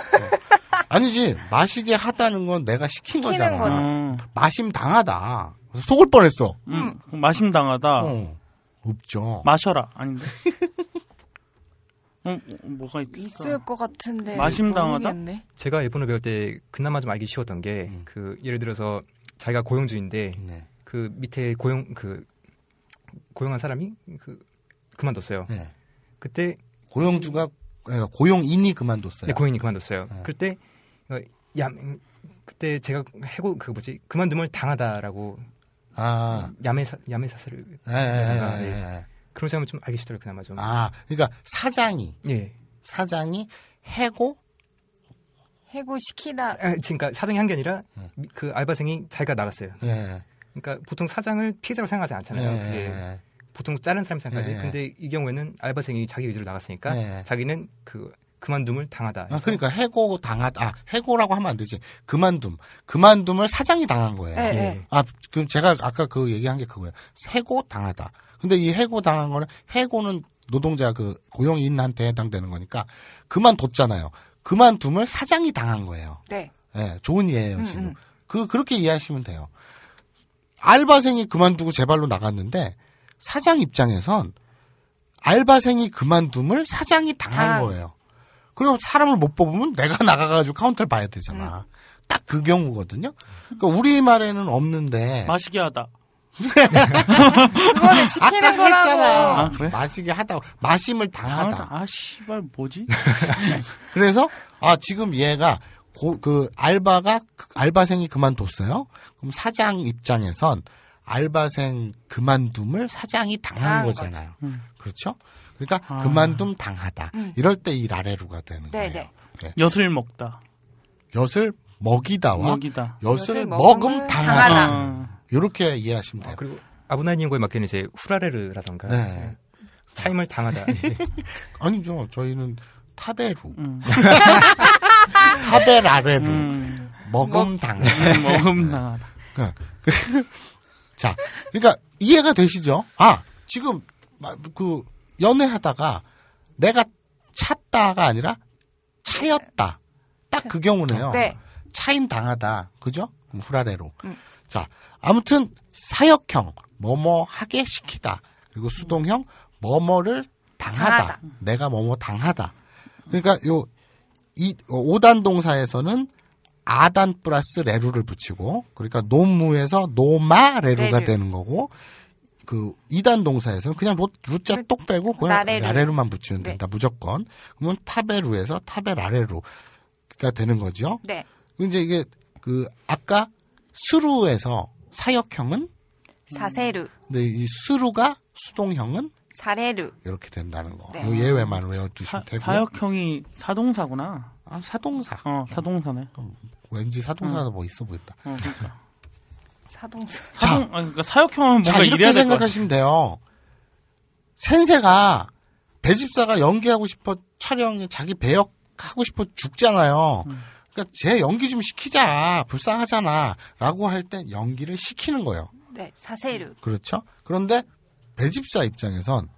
아니지 마시게 하다는 건 내가 시킨 거잖아. 거잖 음. 마심 당하다. 속을 뻔했어. 음, 음. 마심 당하다. 어. 없죠. 마셔라 아닌데. *laughs* 음, 뭐가 있을까? 있을 것 같은데 마심 당하다. 제가 일본어 배울 때 그나마 좀 알기 쉬웠던 게그 음. 그 예를 들어서 자기가 고용주인데 네. 그 밑에 고용 그 고용한 사람이 그 그만뒀어요. 네. 그때 고용주가 그러니까 고용인이 그만뒀어요. 네, 고용인이 그만뒀어요. 네. 그때 얌 어, 음, 그때 제가 해고 그 뭐지 그만두면 당하다라고 아 야매 사 야매 사설을 예, 예, 예, 예, 예. 예 그런 사람을좀알겠시더라고요 그나마 좀아 그러니까 사장이 예 사장이 해고 해고시키다 아, 그러니까 사장이 한 게 아니라 그 알바생이 자기가 나갔어요 예 그러니까 보통 사장을 피해자로 생각하지 않잖아요 예. 보통 다른 사람 생각하지 근데 이 경우에는 알바생이 자기 위주로 나갔으니까 자기는 그 그만둠을 당하다. 아, 그러니까 해고 당하다. 아, 해고라고 하면 안 되지. 그만둠. 그만둠을 사장이 당한 거예요. 네, 네. 아, 그럼 제가 아까 그 얘기한 게 그거예요. 해고 당하다. 근데 이 해고 당한 거는 해고는 노동자 그 고용인한테 해당되는 거니까 그만뒀잖아요. 그만둠을 사장이 당한 거예요. 네. 네 좋은 예예요, 음, 지금. 음, 음. 그 그렇게 이해하시면 돼요. 알바생이 그만두고 제 발로 나갔는데 사장 입장에선 알바생이 그만둠을 사장이 당한 아. 거예요. 그리고 사람을 못 뽑으면 내가 *laughs* 나가가지고 카운터를 봐야 되잖아. 음. 네. 딱그 경우거든요. 그러니까 우리 말에는 없는데 마시게 하다. 그거는 시키는 거라고. 아, 그래? 마시게 하다. 마심을 당하다. 아, 씨발, 뭐지? *laughs* 그래서, 아, 지금 얘가, 고, 그, 알바가, 알바생이 그만뒀어요? 그럼 사장 입장에선 알바생 그만둠을 사장이 당한 거잖아요. 음. 그렇죠? 그러니까 아. 그만둠 당하다. 음. 이럴 때 이 라레루가 되는 네네. 거예요. 네. 네. 엿을 먹다. 엿을 먹이다와 먹이다. 엿을, 먹음 당하다. 당 이렇게 아. 이해하시면 아, 돼요. 아, 그리고 아브나니인고에 막히는 이제 후라레르라던가 네. 네. 차임을 당하다. *laughs* 아니죠. 저희는 타베루. 음. *laughs* 타베라베루 음. 먹음 당하다. 음, 먹음 네. 당하다. *laughs* 자, 그러니까 이해가 되시죠? 아, 지금 그 연애하다가 내가 찼다가 아니라 차였다. 딱 그 경우네요. 네. 차임 당하다. 그죠? 후라레로. 음. 자, 아무튼 사역형 뭐뭐 하게 시키다. 그리고 수동형 뭐뭐를 당하다. 당하다. 내가 뭐뭐 당하다. 그러니까 요 이 오단 동사에서는 아단 플러스 레루를 붙이고 그러니까 노무에서 노마 레루가 레루. 되는 거고 그 2단 동사에서는 그냥 루, 루자 똑 빼고 그냥 라레루. 라레루만 붙이면 네. 된다. 네. 무조건. 그러면 타베루에서 타베 라레루가 되는 거죠. 네. 이제 이게 그 아까 스루에서 사역형은 사세루. 근데 이 스루가 수동형은 사레루. 이렇게 된다는 거. 네. 요 예외만 외워주시면 되고. 사역형이 사동사구나. 아, 사동사. 어, 사동사네. 어, 왠지 사동사가 어. 뭐 있어 보였다. 어, 그러니까. 사동사. 사동, 자, 그러니까 사역형은 뭔가 자, 이렇게 생각하시면 돼요. 센세가 배집사가 연기하고 싶어 촬영에 자기 배역 하고 싶어 죽잖아요. 그러니까 제 연기 좀 시키자 불쌍하잖아라고 할 때 연기를 시키는 거예요. 네, 사세류. 그렇죠. 그런데 배집사 입장에선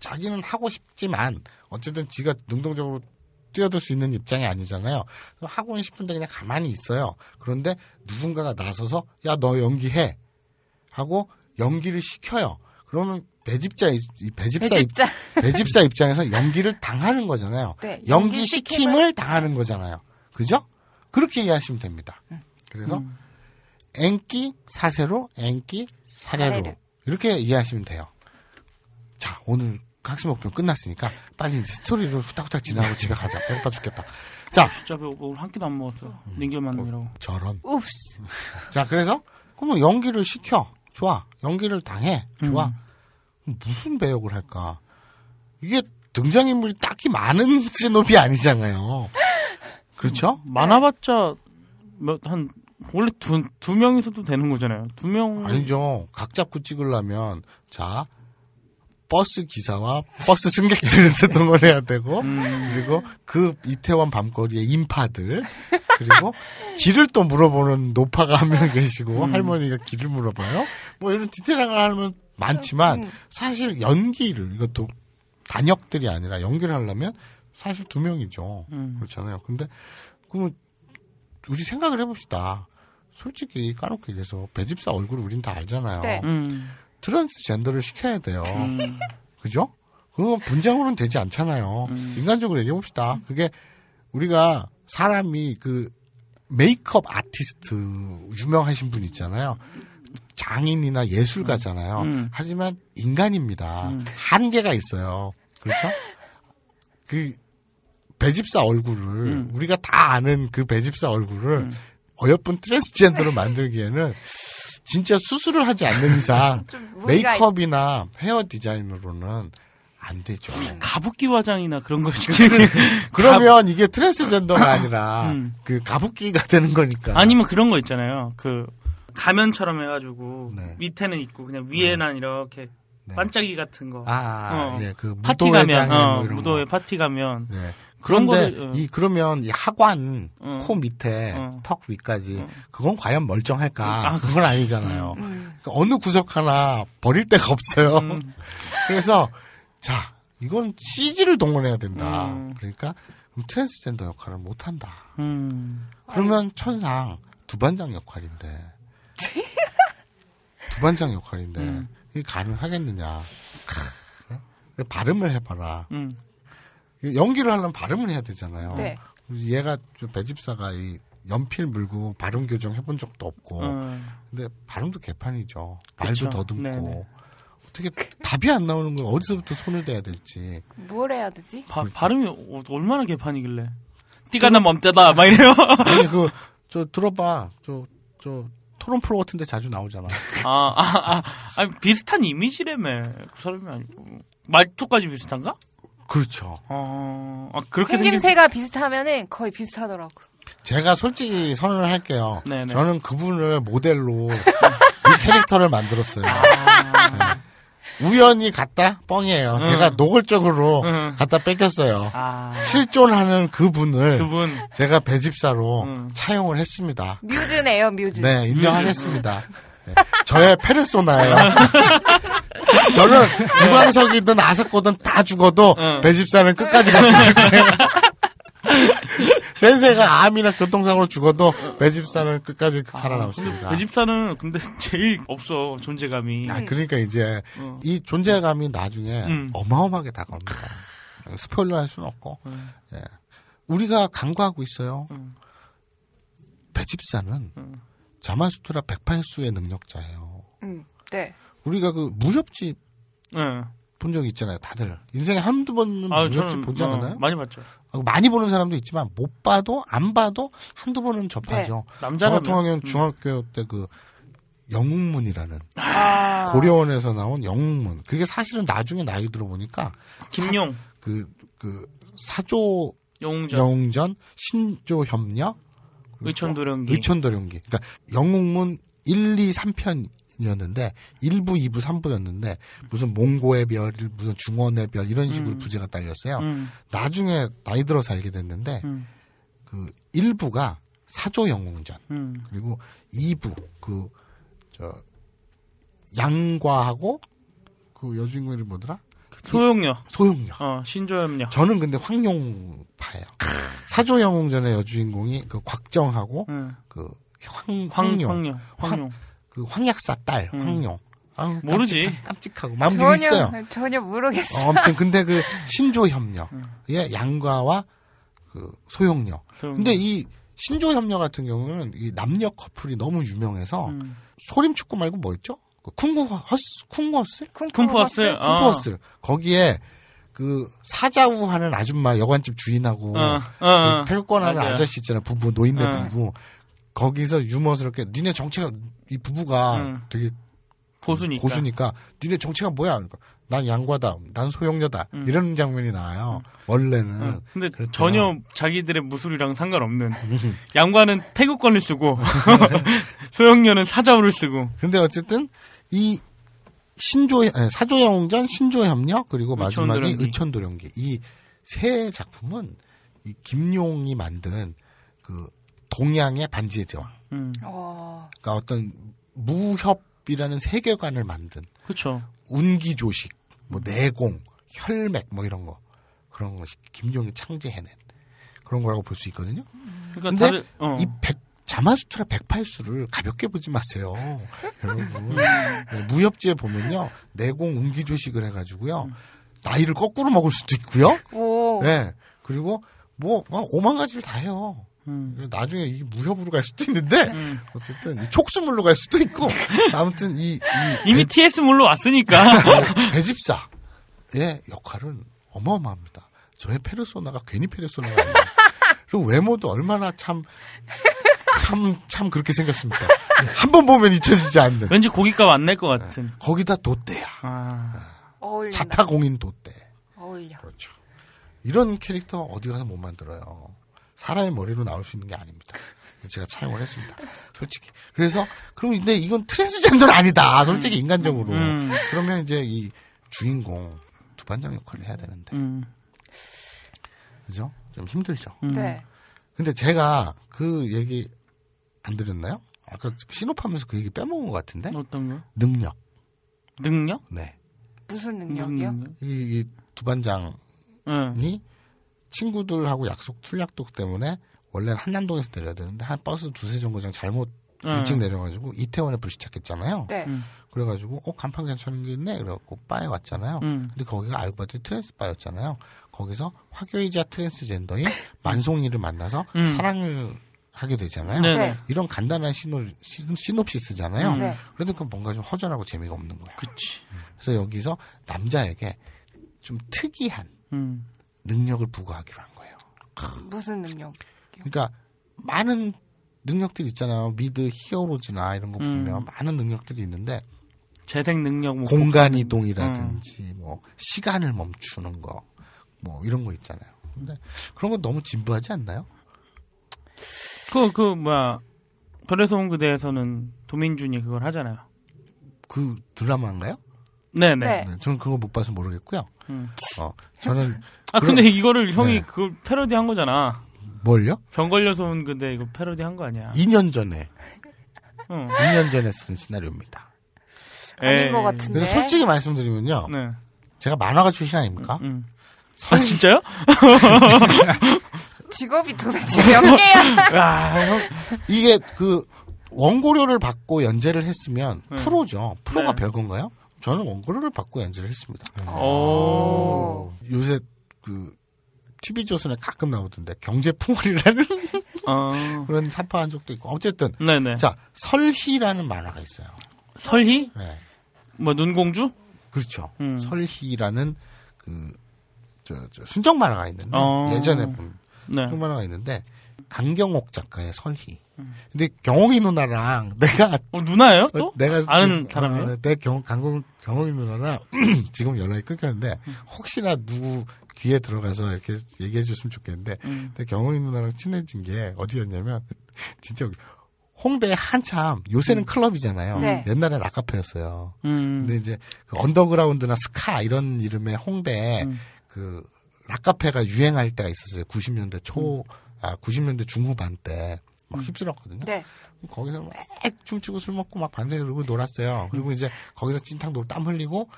자기는 하고 싶지만 어쨌든 지가 능동적으로 뛰어들 수 있는 입장이 아니잖아요. 하고 싶은데 그냥 가만히 있어요. 그런데 누군가가 나서서 야 너 연기해 하고 연기를 시켜요. 그러면 배집자 배집사 배집자. 입, *laughs* 배집사 입장에서 연기를 당하는 거잖아요. 네, 연기 시킴을 당하는 거잖아요. 그죠? 그렇게 이해하시면 됩니다. 음. 그래서 음. 앵기 사세로 앵기 사례로 이렇게 이해하시면 돼요. 자 오늘 학습 목표 끝났으니까 빨리 스토리를 후딱후딱 지나고 집에 가자. 배고파 죽겠다. 자. 아, 진짜 배고한 끼도 안 먹었어. 링겔만이라고. 음. 어, 저런. 웁스. *laughs* 자, 그래서 그러면 뭐 연기를 시켜. 좋아. 연기를 당해. 좋아. 음. 무슨 배역을 할까? 이게 등장인물이 딱히 많은 시노이 *laughs* 아니잖아요. 그렇죠? 음, 많아봤자 몇한 원래 두, 두 명이서도 되는 거잖아요. 두 명. 아니죠. 각 잡고 찍으려면, 자, 버스 기사와 버스 승객들을 *laughs* 소통을 해야 되고 음. 그리고 그 이태원 밤거리의 인파들 그리고 길을 또 물어보는 노파가 한 명 계시고 음. 할머니가 길을 물어봐요. 뭐 이런 디테일한 걸 하면 많지만 음. 사실 연기를 이것도 단역들이 아니라 연기를 하려면 사실 두 명이죠. 음. 그렇잖아요. 근데 그면 우리 생각을 해봅시다. 솔직히 까놓고 얘기해서 배집사 얼굴 우린 다 알잖아요. 네. 음. 트랜스젠더를 시켜야 돼요. 음. 그죠? 그건 분장으로는 되지 않잖아요. 음. 인간적으로 얘기해 봅시다. 그게 우리가 사람이 그 메이크업 아티스트 유명하신 분 있잖아요. 장인이나 예술가잖아요. 음. 음. 하지만 인간입니다. 음. 한계가 있어요. 그렇죠? 그 배집사 얼굴을 음. 우리가 다 아는 그 배집사 얼굴을 어여쁜 트랜스젠더로 만들기에는 진짜 수술을 하지 않는 이상 *laughs* 메이크업이나 헤어 디자인으로는 안 되죠. 가부키 화장이나 그런 걸 *laughs* 시키는. 그러면 이게 트랜스젠더가 아니라 음. 그 가부키가 되는 거니까. 아니면 그런 거 있잖아요. 그 가면처럼 해가지고 네. 밑에는 있고 그냥 위에는 네. 이렇게 네. 반짝이 같은 거. 아, 어. 예, 그 파티 가면, 뭐 어, 뭐 무도회 거. 파티 가면. 예. 그런데 거를, 어. 이 그러면 이 하관 응. 어. 코 밑에 응. 어. 턱 위까지 그건 과연 멀쩡할까? 아, 그건 아니잖아요. 그 어느 구석 하나 버릴 데가 없어요. 음. *laughs* 그래서 자 이건 CG를 동원해야 된다. 음. 그러니까 트랜스젠더 역할을 못 한다. 그러면 천상 두반장 역할인데 *laughs* 두반장 역할인데 음. 이게 가능하겠느냐? 발음을 해봐라. 음. 연기를 하려면 발음을 해야 되잖아요. 네. 얘가 배집사가 이 연필 물고 발음 교정 해본 적도 없고 음. 근데 발음도 개판이죠. 그쵸. 말도 더듬고 네네. 어떻게 답이 안 나오는 건 어디서부터 손을 대야 될지 뭘 해야 되지? 바, 발음이 얼마나 개판이길래 띠가나 멈대다막 이래요. 아니 *laughs* 그저 들어봐 저저 토론 프로 같은데 자주 나오잖아. 아아아 아, 아, 아, 비슷한 이미지래매그 사람이 아니고 말투까지 비슷한가? 그렇죠. 어, 아, 그렇게 생김새가 비슷하면은 거의 비슷하더라고 제가 솔직히 선언을 할게요. 네네. 저는 그분을 모델로 이 캐릭터를 만들었어요. 아. 네. 우연히 갔다 뻥이에요. 음. 제가 노골적으로 음. 갔다 뺏겼어요. 아. 실존하는 그분을 그분. 제가 배집사로 음. 차용을 했습니다. 뮤즈네요, 뮤즈. 네, 인정하겠습니다. 네. 저의 페르소나예요. *laughs* *laughs* 저는 유광석이든 아사거든다 죽어도 응. 내 집사는 끝까지 갑니다. *laughs* 센세가 암이나 교통사고로 죽어도 배집사는 끝까지 아, 살아남습니다. 배집사는 근데 제일 없어 존재감이. 아 그러니까 이제 어. 이 존재감이 나중에 음. 어마어마하게 다가옵니다. 스포일러 할 수는 없고 음. 예. 우리가 간과하고 있어요. 음. 매집사는 음. 자마수트라 백팔수의 능력자예요. 음, 네. 우리가 그 무협집 네. 예. 본적 있잖아요, 다들. 인생에 한두 번은 아, 무협집 보지 어, 않았나요? 어, 많이 봤죠. 아, 많이 보는 사람도 있지만 못 봐도 안 봐도 한두 번은 접하죠. 네. 남자 같은 경우는 음. 중학교 때 그 영웅문이라는 아~ 고려원에서 나온 영웅문. 그게 사실은 나중에 나이 들어보니까 김용 그그 그 사조 영웅전, 영웅전 신조 협력 의천도령기 의천도령기. 그러니까 영웅문 1, 2, 3편 이었는데 1부, 2부, 3부였는데 무슨 몽고의 별, 무슨 중원의 별 이런 식으로 음. 부제가 딸렸어요. 음. 나중에 나이 들어서 알게 됐는데 음. 그 1부가 사조 영웅전 음. 그리고 2부 그 저 양과하고 그 여주인공 이름 뭐더라? 그 소용녀. 소용녀. 어, 신조염녀. 저는 근데 황룡파예요. 사조 영웅전의 여주인공이 그 곽정하고 음. 그 황, 황룡. 황룡. 황, 그 황약사 딸 음. 황룡. 아유, 모르지. 깜찍하, 깜찍하고 마음들 있어요. 뭐, 전혀 모르겠어. 어, 아무튼 근데 그 신조협력, 음. 예, 양과와 그 소용녀. 소용녀. 근데 이 신조협력 같은 경우는 이 남녀 커플이 너무 유명해서 음. 소림축구 말고 뭐 있죠? 그 쿵구 허스, 쿵구 허스? 쿵푸 허스. 쿵푸 아. 허스. 거기에 그 사자우 하는 아줌마 여관집 주인하고 어, 어, 그 어. 태극권 하는 아저씨 있잖아 요 부부 노인네 어. 부부 거기서 유머스럽게 니네 정체가 이 부부가 음. 되게 고수니까. 고수니까 니네 정체가 뭐야? 그러니까 난 양과다, 난 소용녀다 음. 이런 장면이 나와요. 원래는. 음. 근데 그렇죠. 전혀 자기들의 무술이랑 상관없는. *laughs* 양과는 태극권을 쓰고 *laughs* 소용녀는 사자우를 쓰고. 근데 어쨌든 이 신조 사조영전 신조협력 그리고 마지막이 의천도령기 이 세 작품은 이 김용이 만든 그 동양의 반지의 제왕. 음. 아. 그러니까 어떤 무협이라는 세계관을 만든. 그렇 운기조식, 뭐 내공, 혈맥 뭐 이런 거 그런 것이 김종이 창제해낸 그런 거라고 볼 수 있거든요. 그러니까 근데 어. 이 백, 자마수트라 108수를 가볍게 보지 마세요. *laughs* 여러분. 네, 무협지에 보면요. 내공 운기조식을 해가지고요. 음. 나이를 거꾸로 먹을 수도 있고요. 오. 네. 그리고 뭐, 뭐, 오만 가지를 다 해요. 음. 나중에 이게 무협으로 갈 수도 있는데 음. 어쨌든 촉수물로 갈 수도 있고 *laughs* 아무튼 이, 이 이미 배, TS물로 왔으니까 배집사의 역할은 어마어마합니다. 저의 페르소나가 괜히 페르소나가 아니에 그리고 외모도 얼마나 참 참, 참 그렇게 생겼습니까한 번 보면 잊혀지지 않는. 왠지 고깃값 안 낼 것 같은. 네. 거기다 돛대야. 아. 자타공인 돛대. 어울려. 그렇죠. 이런 캐릭터 어디 가서 못 만들어요. 사람의 머리로 나올 수 있는 게 아닙니다. 제가 차용을 했습니다. 솔직히. 그래서 그럼 근데 이건 트랜스젠더는 아니다. 솔직히 음. 인간적으로. 음. 그러면 이제 이 주인공 두반장 역할을 해야 되는데. 음. 그죠? 좀 힘들죠. 음. 네. 근데 제가 그 얘기 안 드렸나요? 아까 신호하면서 그 얘기 빼먹은 것 같은데. 어떤 거? 능력. 능력? 네. 무슨 능력이요? 이, 이 두반장이 네. 친구들하고 약속 술 약속 때문에 원래는 한남동에서 내려야 되는데 한 버스 두세 정거장 잘못 음. 일찍 내려가지고 이태원에 불시착했잖아요. 네. 음. 그래가지고 꼭 어, 간판 괜찮은 게 있네. 그래갖고 바에 왔잖아요. 음. 근데 거기가 알고 봤더니 트랜스 바였잖아요. 거기서 화교이자 트랜스젠더인 *laughs* 만송이를 만나서 음. 사랑을 하게 되잖아요. 네, 네. 이런 간단한 신호, 시놉시스잖아요. 네. 그런데 그 뭔가 좀 허전하고 재미가 없는 거예요. 그치. 음. 그래서 여기서 남자에게 좀 특이한 음. 능력을 부과하기로 한 거예요. 무슨 능력? 그러니까 많은 능력들이 있잖아요. 미드 히어로즈나 이런 거 음. 보면 음. 많은 능력들이 있는데 재생 능력, 뭐 공간 이동이라든지 음. 뭐 시간을 멈추는 거, 뭐 이런 거 있잖아요. 근데 그런 거 너무 진부하지 않나요? 그그 그, 뭐야 별에서 온 그대에서는 도민준이 그걸 하잖아요. 그 드라마인가요? 네네. 네. 네, 저는 그거 못 봐서 모르겠고요. 음. 어, 저는 아 그런, 근데 이거를 형이 네. 그 패러디 한 거잖아. 뭘요? 병 걸려서 온 근데 이거 패러디 한 거 아니야? 2년 전에 응. 2년 전에 쓴 시나리오입니다. 아닌 것 같은데. 근데 솔직히 말씀드리면요. 네. 제가 만화가 출신 아닙니까? 음, 음. 선... 아, 진짜요? *laughs* 직업이 도대체 몇 개야? 아, 이게 그 원고료를 받고 연재를 했으면 네. 프로죠. 프로가 네. 별건가요? 저는 원고료를 받고 연재를 했습니다. 오. 요새 그 TV 조선에 가끔 나오던데 경제 풍월이라는 어. 아. *laughs* 그런 사파한 적도 있고 어쨌든 네네. 자 설희라는 만화가 있어요. 설희? 네. 뭐 눈공주? 그렇죠. 음. 설희라는 그 저, 저 순정 만화가 있는데 어. 예전에 본 네. 순정 만화가 있는데 강경옥 작가의 설희. 근데 경옥이 누나랑 내가 어, 누나예요 또? 어, 내가 아는 어, 사람이에요? 어, 내 경, 강공, 경옥이 누나랑 *clears throat* 지금 연락이 끊겼는데 음. 혹시나 누구 귀에 들어가서 이렇게 얘기해 줬으면 좋겠는데 음. 근데 경옥이 누나랑 친해진 게 어디였냐면 *laughs* 진짜 홍대에 한참 요새는 음. 클럽이잖아요. 네. 옛날엔 락카페였어요. 음. 근데 이제 그 언더그라운드나 스카 이런 이름의 홍대에 음. 그 락카페가 유행할 때가 있었어요. 90년대 초, 음. 아 90년대 중후반 때. 막 휩쓸었거든요. 네. 거기서 막 춤추고 술 먹고 막 반대 그러고 놀았어요. 그리고 이제 거기서 찐탕 땀 흘리고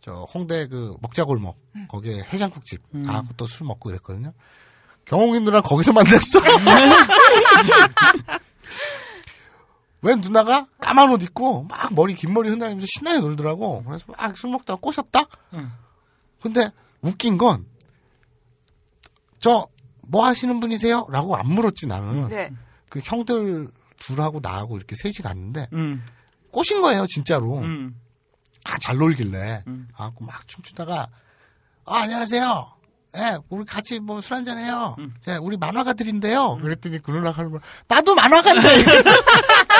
저 홍대 그 먹자골목 음. 거기에 해장국집 음. 아 그것도 술 먹고 그랬거든요. 경홍이 누나 거기서 *laughs* 만났어. *laughs* 웬 누나가 까만 옷 입고 막 머리 긴 머리 흔들면서 신나게 놀더라고. 그래서 막 술 먹다가 꼬셨다. 음. 근데 웃긴 건 저 뭐 하시는 분이세요? 라고 안 물었지 나는. 네. 그 형들 둘하고 나하고 이렇게 셋이 갔는데 음. 꼬신 거예요 진짜로. 음. 아잘 놀길래 음. 아막 춤추다가 아 안녕하세요. 예, 네, 우리 같이 뭐 술 한잔 해요. 음. 네, 우리 만화가들인데요. 음. 그랬더니 그 누나가 는 말, 나도 만화가인데. *laughs*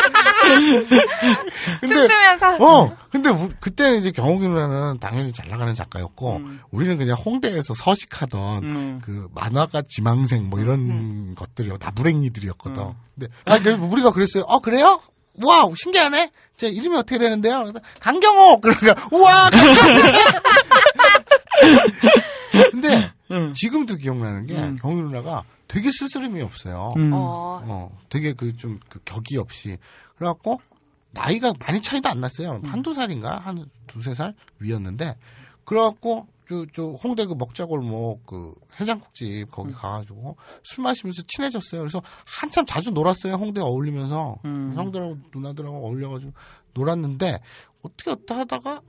*laughs* 근데, 춤추면서. 어, 근데 우, 그때는 이제 경옥이 누나는 당연히 잘 나가는 작가였고, 음. 우리는 그냥 홍대에서 서식하던 음. 그 만화가 지망생 뭐 이런 음. 것들이 다불행이들이었거든 음. 근데, 아, 그래서 우리가 그랬어요. 어, 그래요? 와우, 신기하네? 제 이름이 어떻게 되는데요? 그래서, 강경호! 그러니까, 우와! *laughs* 근데, 음. 지금도 기억나는 게, 음. 경희 누나가 되게 쓸쓸함이 없어요. 음. 어. 어 되게 그 좀그 격이 없이 그래갖고 나이가 많이 차이도 안 났어요. 음. 한두 살인가 한 두세 살 위였는데 그래갖고 저, 저 홍대 그 먹자골목 그 해장국집 거기 음. 가가지고 술 마시면서 친해졌어요. 그래서 한참 자주 놀았어요. 홍대 어울리면서 음. 형들하고 누나들하고 어울려가지고 놀았는데 어떻게 어떻 하다가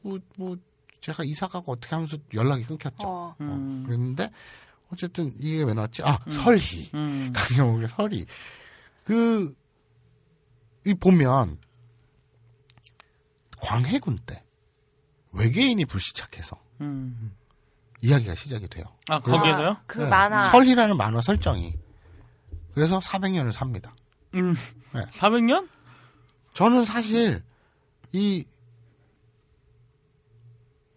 뭐, 뭐 제가 이사 가고 어떻게 하면서 연락이 끊겼죠. 어. 어 음. 어, 그랬는데 어쨌든 이게 왜 나왔지? 아, 음. 설희. 음. 강영욱의 설희. 그, 이 보면, 광해군 때, 외계인이 불시착해서, 음. 이야기가 시작이 돼요. 아, 거기서요그 아, 예, 만화. 설희라는 만화 설정이. 그래서 400년을 삽니다. 음. 네. 예. 400년? 저는 사실, 이,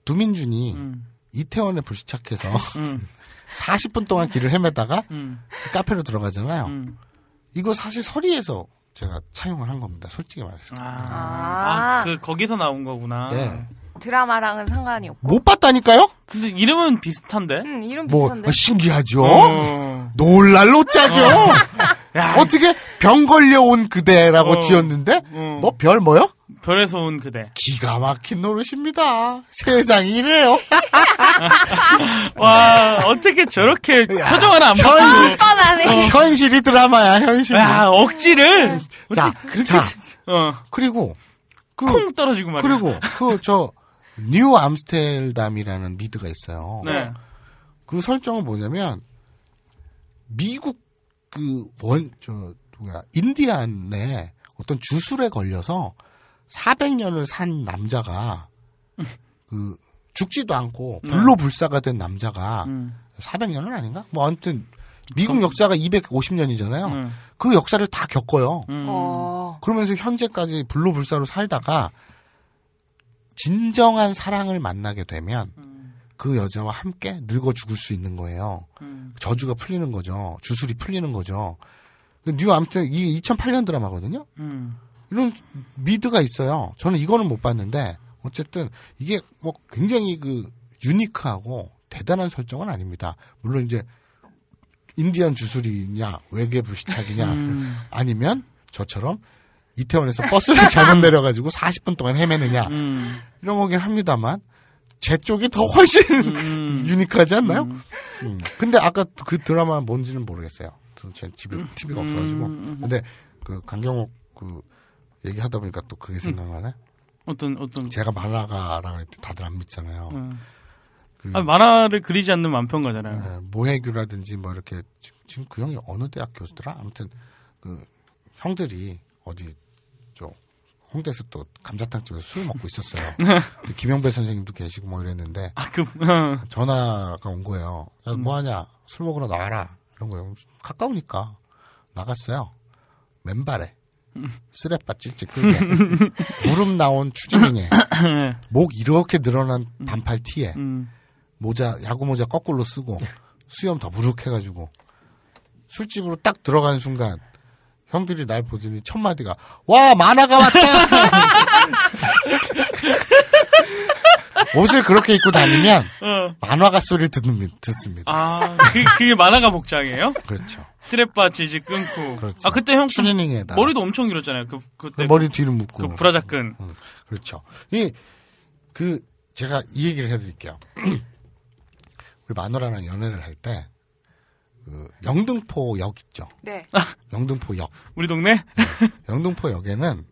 두민준이, 음. 이태원에 불시착해서, 음. 40분 동안 길을 헤매다가 음. 카페로 들어가잖아요. 음. 이거 사실 서리에서 제가 차용을 한 겁니다. 솔직히 말해서. 아, 아. 아그 거기서 나온 거구나. 네. 드라마랑은 상관이 없고. 못 봤다니까요? 근데 이름은 비슷한데? 응, 음, 이름 뭐, 비슷한데. 뭐, 신기하죠? 어. 놀랄로 짜죠? 어. *laughs* 떻게병 걸려온 그대라고 어. 지었는데, 어. 뭐별 뭐요? 별에서 온 그대. 기가 막힌 노릇입니다. 세상이 이래요. *laughs* 와, 어떻게 저렇게 표정 하나 안 바꾸고. 현 어. 현실이 드라마야, 현실. 야, 억지를. 네. 자, 그렇게. 자, 어. 그리고. 그, 쿵 떨어지고 말이야. 그리고, 그, 저, 뉴암스테담이라는 미드가 있어요. 네. 그 설정은 뭐냐면, 미국, 그, 원, 저, 누야 인디안에 어떤 주술에 걸려서 400년을 산 남자가 *laughs* 그 죽지도 않고 음. 불로 불사가 된 남자가 400년은 음. 아닌가? 뭐 아무튼 미국 음. 역사가 250년이잖아요. 음. 그 역사를 다 겪어요. 음. 어. 그러면서 현재까지 불로불사로 살다가 진정한 사랑을 만나게 되면 그 여자와 함께 늙어 죽을 수 있는 거예요. 저주가 풀리는 거죠. 주술이 풀리는 거죠. 뉴암스테이 2008년 드라마거든요. 이런 미드가 있어요. 저는 이거는 못 봤는데 어쨌든 이게 뭐 굉장히 그 유니크하고 대단한 설정은 아닙니다. 물론 이제 인디언 주술이냐 외계 부시착이냐 음. 아니면 저처럼 이태원에서 버스를 *laughs* 잘못 내려가지고 40분 동안 헤매느냐 음. 이런 거긴 합니다만 제 쪽이 더 훨씬 음. *laughs* 유니크하지 않나요? 음. 음. 근데 아까 그 드라마 뭔지는 모르겠어요. 제 집에 TV가 음. 없어가지고 근데 그 강경옥 그 얘기하다 보니까 또 그게 음. 생각나네. 어떤 어떤 제가 만화가라 그랬더니 다들 안 믿잖아요. 음. 그 아, 만화를 그리지 않는 만평가잖아요. 네, 모해규라든지 뭐 이렇게 지금 그 형이 어느 대학 교수더라? 아무튼 그 형들이 어디 저 홍대에서 또 감자탕집에서 술 먹고 있었어요. *laughs* 근데 김영배 선생님도 계시고 뭐 이랬는데 아, 그, 어. 전화가 온 거예요. 야, 음. 뭐 하냐? 술 먹으러 나가라. 이런 거예요. 가까우니까 나갔어요. 맨발에. 쓰레 빠찔 찌끄게 무릎 나온 추진이네 *laughs* 목 이렇게 늘어난 음. 반팔 티에 음. 모자 야구 모자 거꾸로 쓰고 수염 더 무룩해가지고 술집으로 딱 들어간 순간 형들이 날 보더니 첫 마디가 와 만화가 왔다 *laughs* 옷을 그렇게 입고 다니면 어. 만화가 소리를 듣는, 듣습니다. 아, 그, 그게 만화가 복장이에요? 그렇죠. 스냅바 질질 끊고. 그렇지. 아 그때 형추리닝에 머리도 엄청 길었잖아요. 그 그때 그 머리 뒤를 묶고. 그 브라자끈. 음, 그렇죠. 이 그 제가 이 얘기를 해드릴게요. *clears throat* 우리 마누라랑 연애를 할 때. 그 영등포역 있죠. 네. *laughs* 영등포역. 우리 동네? 네. 영등포역에는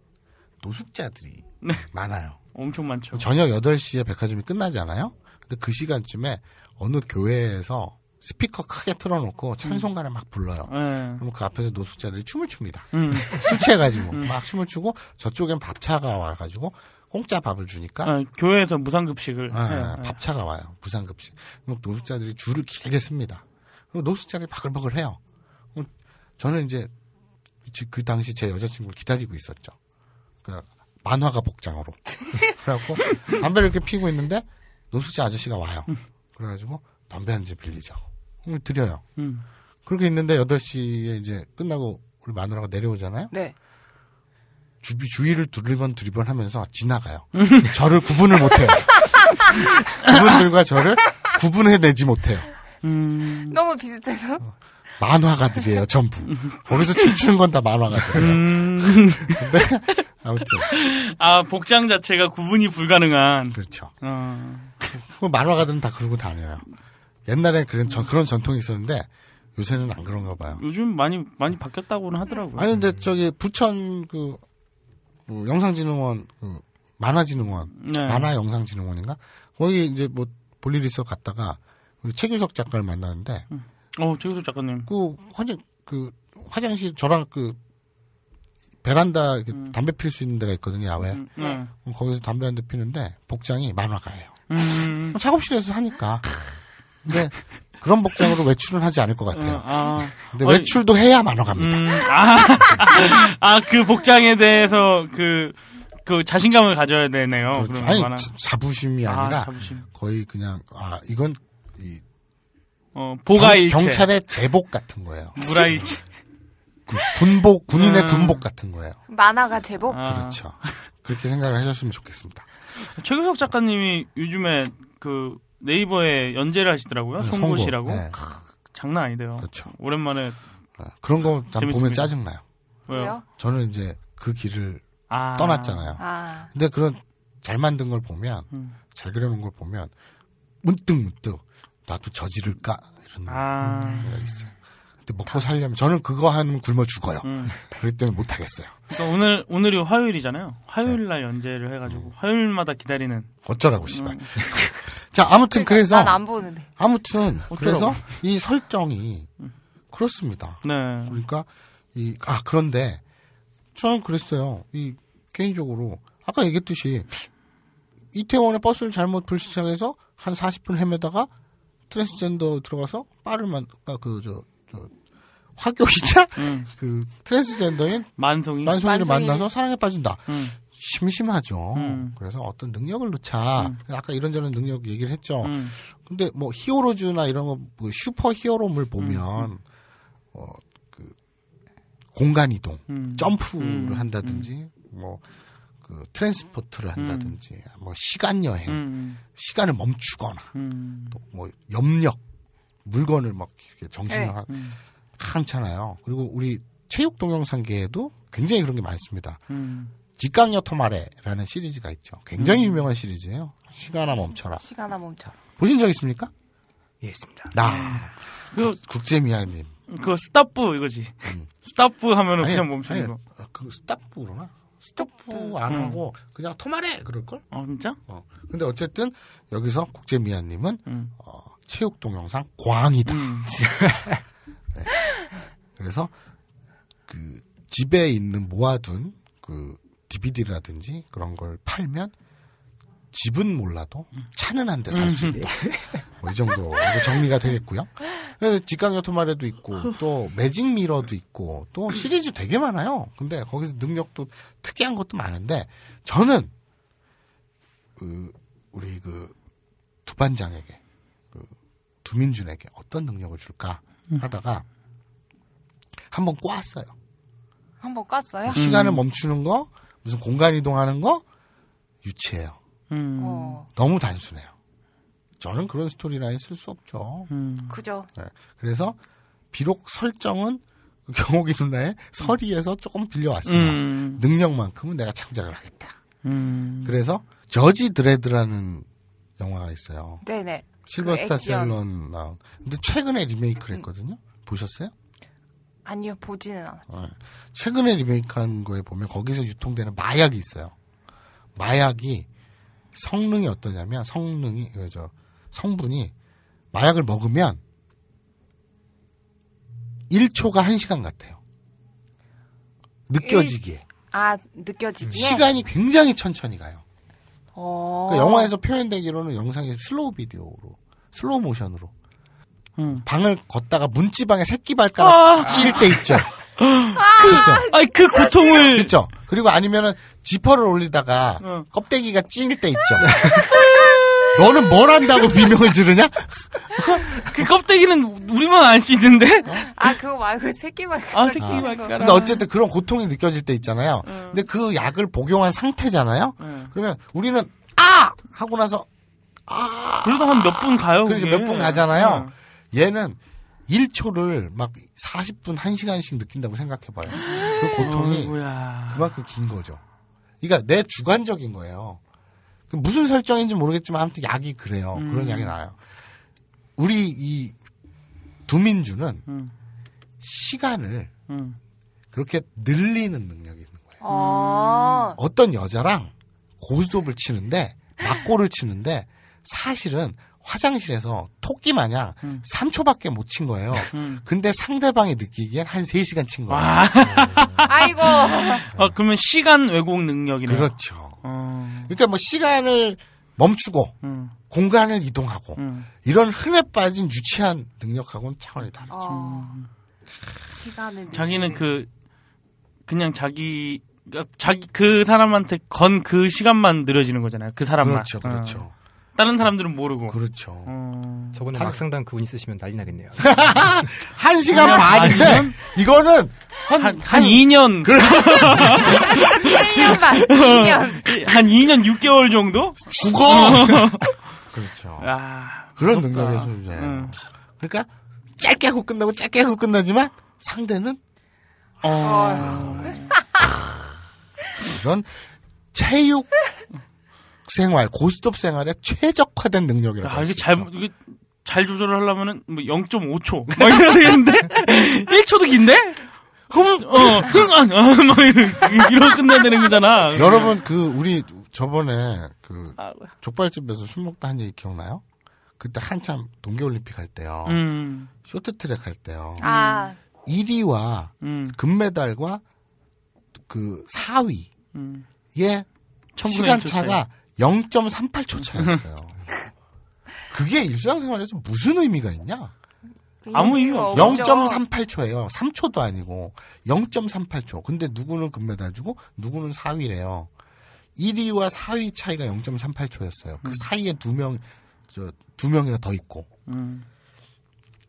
노숙자들이 *laughs* 네. 많아요. 엄청 많죠. 저녁 8시에 백화점이 끝나잖아요. 근데 그 시간쯤에 어느 교회에서 스피커 크게 틀어놓고 찬송가를 막 불러요. 네. 그럼 그 앞에서 노숙자들이 춤을 춥니다. 음. *laughs* 술 취해가지고 음. 막 춤을 추고 저쪽엔 밥차가 와가지고 공짜 밥을 주니까 아, 교회에서 무상급식을 아, 예, 예. 밥차가 와요. 무상급식. 그럼 노숙자들이 줄을 길게 씁니다. 그럼 노숙자들이 바글바글 해요. 저는 이제 그 당시 제 여자친구를 기다리고 있었죠. 그러니까 만화가 복장으로. *laughs* 그래갖고 담배를 이렇게 피고 있는데 노숙자 아저씨가 와요. 그래가지고 담배 한대빌리죠 음, 드려요. 음. 그렇게 있는데 8시에 이제 끝나고 우리 마누라가 내려오잖아요. 네. 주, 주위를 두리번 두리번 하면서 지나가요. *laughs* 저를 구분을 못해요. *laughs* 그분들과 저를 구분해내지 못해요. 음... 너무 비슷해서? 어, 만화가들이에요, 전부. 거기서 춤추는 건 다 만화가들이에요. 음... 근데, *laughs* 네, 아무튼. 아, 복장 자체가 구분이 불가능한. 그렇죠. 어... 뭐 만화가들은 다 그러고 다녀요. 옛날엔 그런 전, 그런 전통이 있었는데 요새는 안 그런가 봐요. 요즘 많이 많이 바뀌었다고는 하더라고요. 아니 근데 저기 부천 그, 그 영상진흥원 그 만화진흥원 네. 만화영상진흥원인가 거기 이제 뭐 볼일 있어 갔다가 우리 최규석 작가를 만나는데 음. 어 최규석 작가님 그 화장 그 화장실 저랑 그 베란다 음. 담배 피울 수 있는 데가 있거든요 야외 음, 네. 거기서 담배 한 대 피는데 복장이 만화가예요 음. 작업실에서 하니까 근데 그런 복장으로 외출은 하지 않을 것 같아요. 어, 아, 근데 외출도 해야 만화 갑니다. 음, 아. 아, 그 복장에 대해서 그, 그 자신감을 가져야 되네요. 그, 아니, 만화... 자부심이 아, 아니라 자부심. 거의 그냥, 아, 이건, 이, 어, 보가일체. 경, 찰의 제복 같은 거예요. 무라일체. 그 군복, 군인의 음. 군복 같은 거예요. 만화가 제복? 아. 그렇죠. 그렇게 생각을 하셨으면 좋겠습니다. 최규석 작가님이 요즘에 그 네이버에 연재를 하시더라고요. 네, 송곳 씨라고. 네. 장난 아니대요. 그렇죠. 오랜만에 아, 그런 거 보면 짜증 나요. 왜요? 저는 이제 그 길을 아~ 떠났잖아요. 아~ 근데 그런 잘 만든 걸 보면 음. 잘 그려놓은 걸 보면 문득 문득 나도 저지를까 이런 아. 생각이 있어요. 근데 먹고 살려면 저는 그거 하면 굶어 죽어요. 음. 그렇기 때문에 못 하겠어요. 그러니까 오늘 오늘이 화요일이잖아요. 화요일 날 네. 연재를 해가지고 음. 화요일마다 기다리는 어쩌라고 씨발. 음. *laughs* 자, 아무튼 그러니까 그래서 난안 보는데. 아무튼 어쩌라고. 그래서 이 설정이 음. 그렇습니다. 네. 그러니까 이 아 그런데 저는 그랬어요. 이 개인적으로 아까 얘기했듯이 이태원에 버스를 잘못 불시착해서 한 40분 헤매다가 트랜스젠더 들어가서 빠를 만, 아, 그, 저, 저, 화교이자, 음. 그, 트랜스젠더인 만송이. 만송이를 만 만나서 사랑에 빠진다. 음. 심심하죠. 음. 그래서 어떤 능력을 놓자. 음. 아까 이런저런 능력 얘기를 했죠. 음. 근데 뭐 히어로즈나 이런 거뭐 슈퍼 히어로물 음. 보면 어, 그 공간 이동, 음. 점프를 음. 한다든지 뭐그 트랜스포트를 한다든지 뭐 시간 여행, 시간을 멈추거나 또 뭐 염력, 물건을 막 이렇게 정신을 네. 많잖아요. 그리고 우리 체육 동영상계에도 굉장히 그런 게 많습니다. 음. 직강 여토마레라는 시리즈가 있죠. 굉장히 음. 유명한 시리즈예요. 시간아 멈춰라. 시간아 멈춰. 보신 적 있습니까? 예, 있습니다. 나. 예. 그 국제미아님. 그거 스탑부 이거지. 음. 스탑부 하면은 아니, 그냥 멈추는 아니, 거. 어, 그 스탑부로나? 스톱프 안 음. 하고 그냥 토마레 그럴 걸? 어 진짜? 어. 근데 어쨌든 여기서 국제 미아님은 음. 어, 체육 동영상 광이다. 음. *laughs* 네. 그래서 그 집에 있는 모아둔 그 DVD라든지 그런 걸 팔면 집은 몰라도 차는 한 대 살 수 있다. 뭐이 정도 정리가 되겠고요. 그래서 직각요토마레도 있고 또 매직 미러도 있고 또 시리즈 되게 많아요. 근데 거기서 능력도 특이한 것도 많은데 저는 그 우리 그 두반장에게 그 두민준에게 어떤 능력을 줄까 하다가 한번 꼬았어요. 한번 깠어요? 시간을 멈추는 거, 무슨 공간 이동하는 거 유치해요. 음. 어. 너무 단순해요. 저는 그런 스토리라인 쓸 수 없죠. 음. 그죠. 네. 그래서 비록 설정은 *laughs* 경옥이 누나의 서리에서 조금 빌려왔으나 음. 능력만큼은 내가 창작을 하겠다. 음. 그래서 저지 드레드라는 영화가 있어요. 네네. 실버스타 그 셀런 나온. 근데 최근에 리메이크를 했거든요. 보셨어요? 아니요, 보지는 않았죠. 네. 최근에 리메이크한 거에 보면 거기서 유통되는 마약이 있어요. 마약이 성능이 어떠냐면 성능이 그죠 성분이 마약을 먹으면 1초가 1시간 같아요. 느껴지기에. 일... 아, 느껴지기에. 시간이 굉장히 천천히 가요. 어... 그러니까 영화에서 표현되기로는 영상이 슬로우 비디오로, 슬로우 모션으로 음. 방을 걷다가 문지방에 새끼 발가락 찌일 아~ 때 있죠. 아, 그 아니 그 고통을 그렇죠. 그리고 아니면은 지퍼를 올리다가 어. 껍데기가 찡일 때 있죠. 너는 뭘 한다고 비명을 지르냐? 그 껍데기는 우리만 알 수 있는데. 어? 아 그거 말고 그 새끼 말까. 아 새끼 말까. 아, 근데 어쨌든 그런 고통이 느껴질 때 있잖아요. 음. 근데 그 약을 복용한 상태잖아요. 음. 그러면 우리는 아 하고 나서 아 그래도 한 몇 분 가요. 그래서 몇분 가잖아요. 음. 얘는 1초를 막 40분, 1시간씩 느낀다고 생각해봐요. 그 고통이 그만큼 긴 거죠. 그러니까 내 주관적인 거예요. 그 무슨 설정인지 모르겠지만 아무튼 약이 그래요. 음. 그런 약이 나와요. 우리 이 두민주는 음. 시간을 음. 그렇게 늘리는 능력이 있는 거예요. 아. 어떤 여자랑 고스톱을 치는데 막골을 치는데 사실은 화장실에서 토끼 마냥 음. 3초밖에 못 친 거예요. 음. 근데 상대방이 느끼기엔 한 3시간 친 거예요. 와. 아. 네. 아이고. 아, 그러면 시간 왜곡 능력이네 그렇죠. 어. 그러니까 뭐 시간을 멈추고 음. 공간을 이동하고 음. 이런 흔해 빠진 유치한 능력하고는 차원이 음. 다르죠. 어. 시간을 자기는 네. 그 그냥 자기 그러니까 자기 그 사람한테 건 그 시간만 느려지는 거잖아요. 그 사람만. 그렇죠. 그렇죠. 어. 다른 사람들은 모르고. 그렇죠. 어... 저번에 다... 막상당 그분이 쓰시면 난리 나겠네요. *laughs* 한 시간 반인데 이거는 한, 한, 한 2년. 1년 그- 반, 2년. *laughs* 한 2년 6개월 정도? 죽어! *laughs* 그렇죠. 아, 그런 능력의 소유자예요. 응. 그러니까 짧게 하고 끝나고 짧게 하고 끝나지만 상대는 어... 아, 이런 체육 생활, 고스톱 생활에 최적화된 능력이라고. 아, 이게 잘, 있죠. 이게 잘 조절을 하려면은 뭐 0.5초. 막 이래야 되겠는데? 1초도 *laughs* 긴데? 흥, 어, 흥, 아, 아, 막 이러 끝내야 되는 거잖아. 여러분, 그, 우리 저번에 그 아, 족발집에서 술 먹다 한 얘기 기억나요? 그때 한참 동계올림픽 할 때요. 음. 쇼트트랙 할 때요. 아. 1위와 음. 금메달과 그 4위의 음. 시간차가 0.38초 차였어요. 그게 일상생활에서 무슨 의미가 있냐? 아무 의미가 0.38초예요. 3초도 아니고 0.38초. 근데 누구는 금메달 주고 누구는 4위래요. 1위와 4위 차이가 0.38초였어요. 그 음. 사이에 두 명, 저, 두 명이나 더 있고. 음.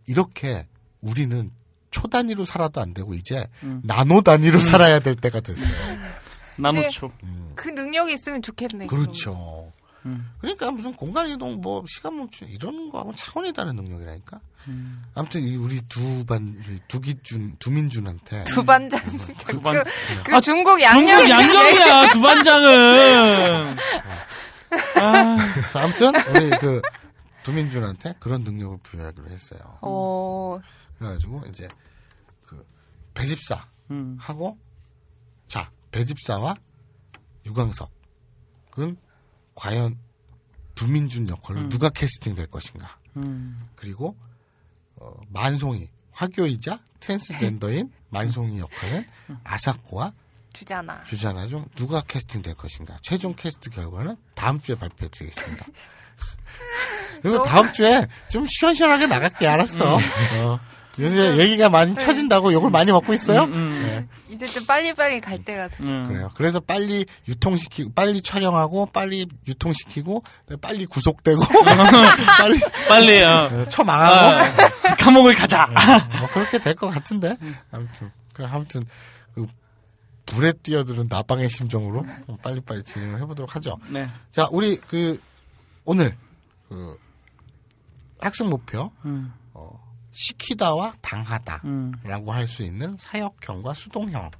이렇게 우리는 초 단위로 살아도 안 되고 이제 음. 나노 단위로 음. 살아야 될 때가 됐어요. 나노초. 음. 그 능력이 있으면 좋겠네. 그렇죠. 음. 그러니까 무슨 공간 이동, 뭐 시간 멈추 이런 거하고 차원이 다른 능력이라니까. 음. 아무튼 우리 두반 두기준 두민준한테 두반장 음. 두반 그, 그 아, 중국 양념 양념이야 *laughs* 두반장은. 아. 아무튼 우리 그 두민준한테 그런 능력을 부여하기로 했어요. 어. 그래가지고 이제 그 배집사 음. 하고 자 배집사와 유광석은 과연 두민준 역할로 음. 누가 캐스팅될 것인가. 음. 그리고 어, 만송이 화교이자 트랜스젠더인 *laughs* 만송이 역할은 아사코와 주자나 주잖아 중 누가 캐스팅될 것인가. 최종 캐스트 결과는 다음 주에 발표해드리겠습니다. *laughs* 그리고 다음 주에 좀 시원시원하게 나갈게 알았어. 음. 어. 요새 얘기가 많이 쳐진다고 네. 욕을 많이 먹고 있어요. 음, 음, 음. 네. 이제 좀 빨리빨리 갈 때가 됐어요. 그래요. 그래서 빨리 유통시키고, 빨리 촬영하고, 빨리 유통시키고, 네, 빨리 구속되고, *laughs* 빨리 빨리요. 어. 네, 처망하고 아, 감옥을 가자. 뭐 그렇게 될 것 같은데. 아무튼 그 아무튼 그 물에 뛰어드는 나방의 심정으로 빨리빨리 진행을 해보도록 하죠. 네. 자, 우리 그 오늘 그 학습 목표 음. 시키다와 당하다라고 음. 할수 있는 사역형과 수동형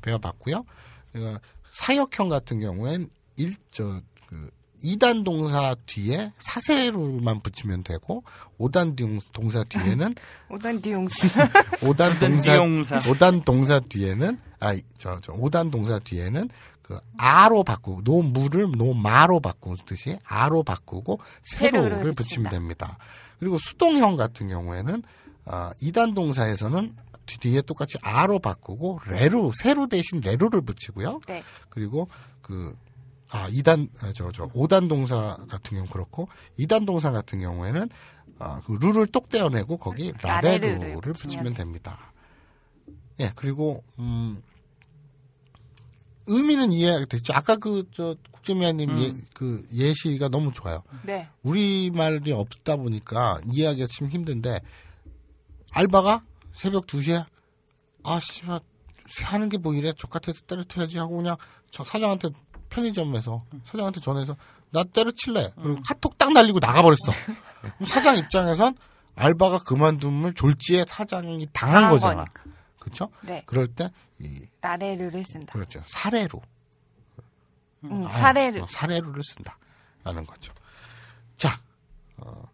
배워봤고요. 그러니까 사역형 같은 경우엔 일저 그 2단 동사 뒤에 사세로만 붙이면 되고 5단 동사 뒤에는 5단 *laughs* 동사 5단 동사 5단 동사 뒤에는 아 저저 저 5단 동사 뒤에는 그 아로 바꾸고 노무를 노마로 바꾸듯이 아로 바꾸고 세로를 붙이면 됩니다. 그리고 수동형 같은 경우에는 어, 이단 동사에서는 뒤에 똑같이 아로 바꾸고 레루 세루 대신 레루를 붙이고요. 네. 그리고 그 아, 이단 아, 저저 오단 동사 같은 경우 그렇고 이단 동사 같은 경우에는 아, 그 룰을 똑 떼어내고 거기 라레루를 붙이면 됩니다. 예, 그리고 음 의미는 이해가 됐죠. 아까 그 저 국제미아님 음. 예, 그 예시가 너무 좋아요. 네. 우리 말이 없다 보니까 이해하기가 참 힘든데 알바가 새벽 2 시에 아 씨발 하는 게 뭐 이래 저같아서 때려쳐야지 하고 그냥 저 사장한테 편의점에서 사장한테 전해서 나 때려칠래. 음. 그리고 카톡 딱 날리고 나가버렸어. 사장 입장에선 알바가 그만둠을 졸지에 사장이 당한, 당한 거잖아. 그렇죠? 네. 그럴 때이 라레르를 쓴다. 그렇죠. 사례로. 음, 아, 사례를 어, 사례를 쓴다라는 거죠. 자, 어,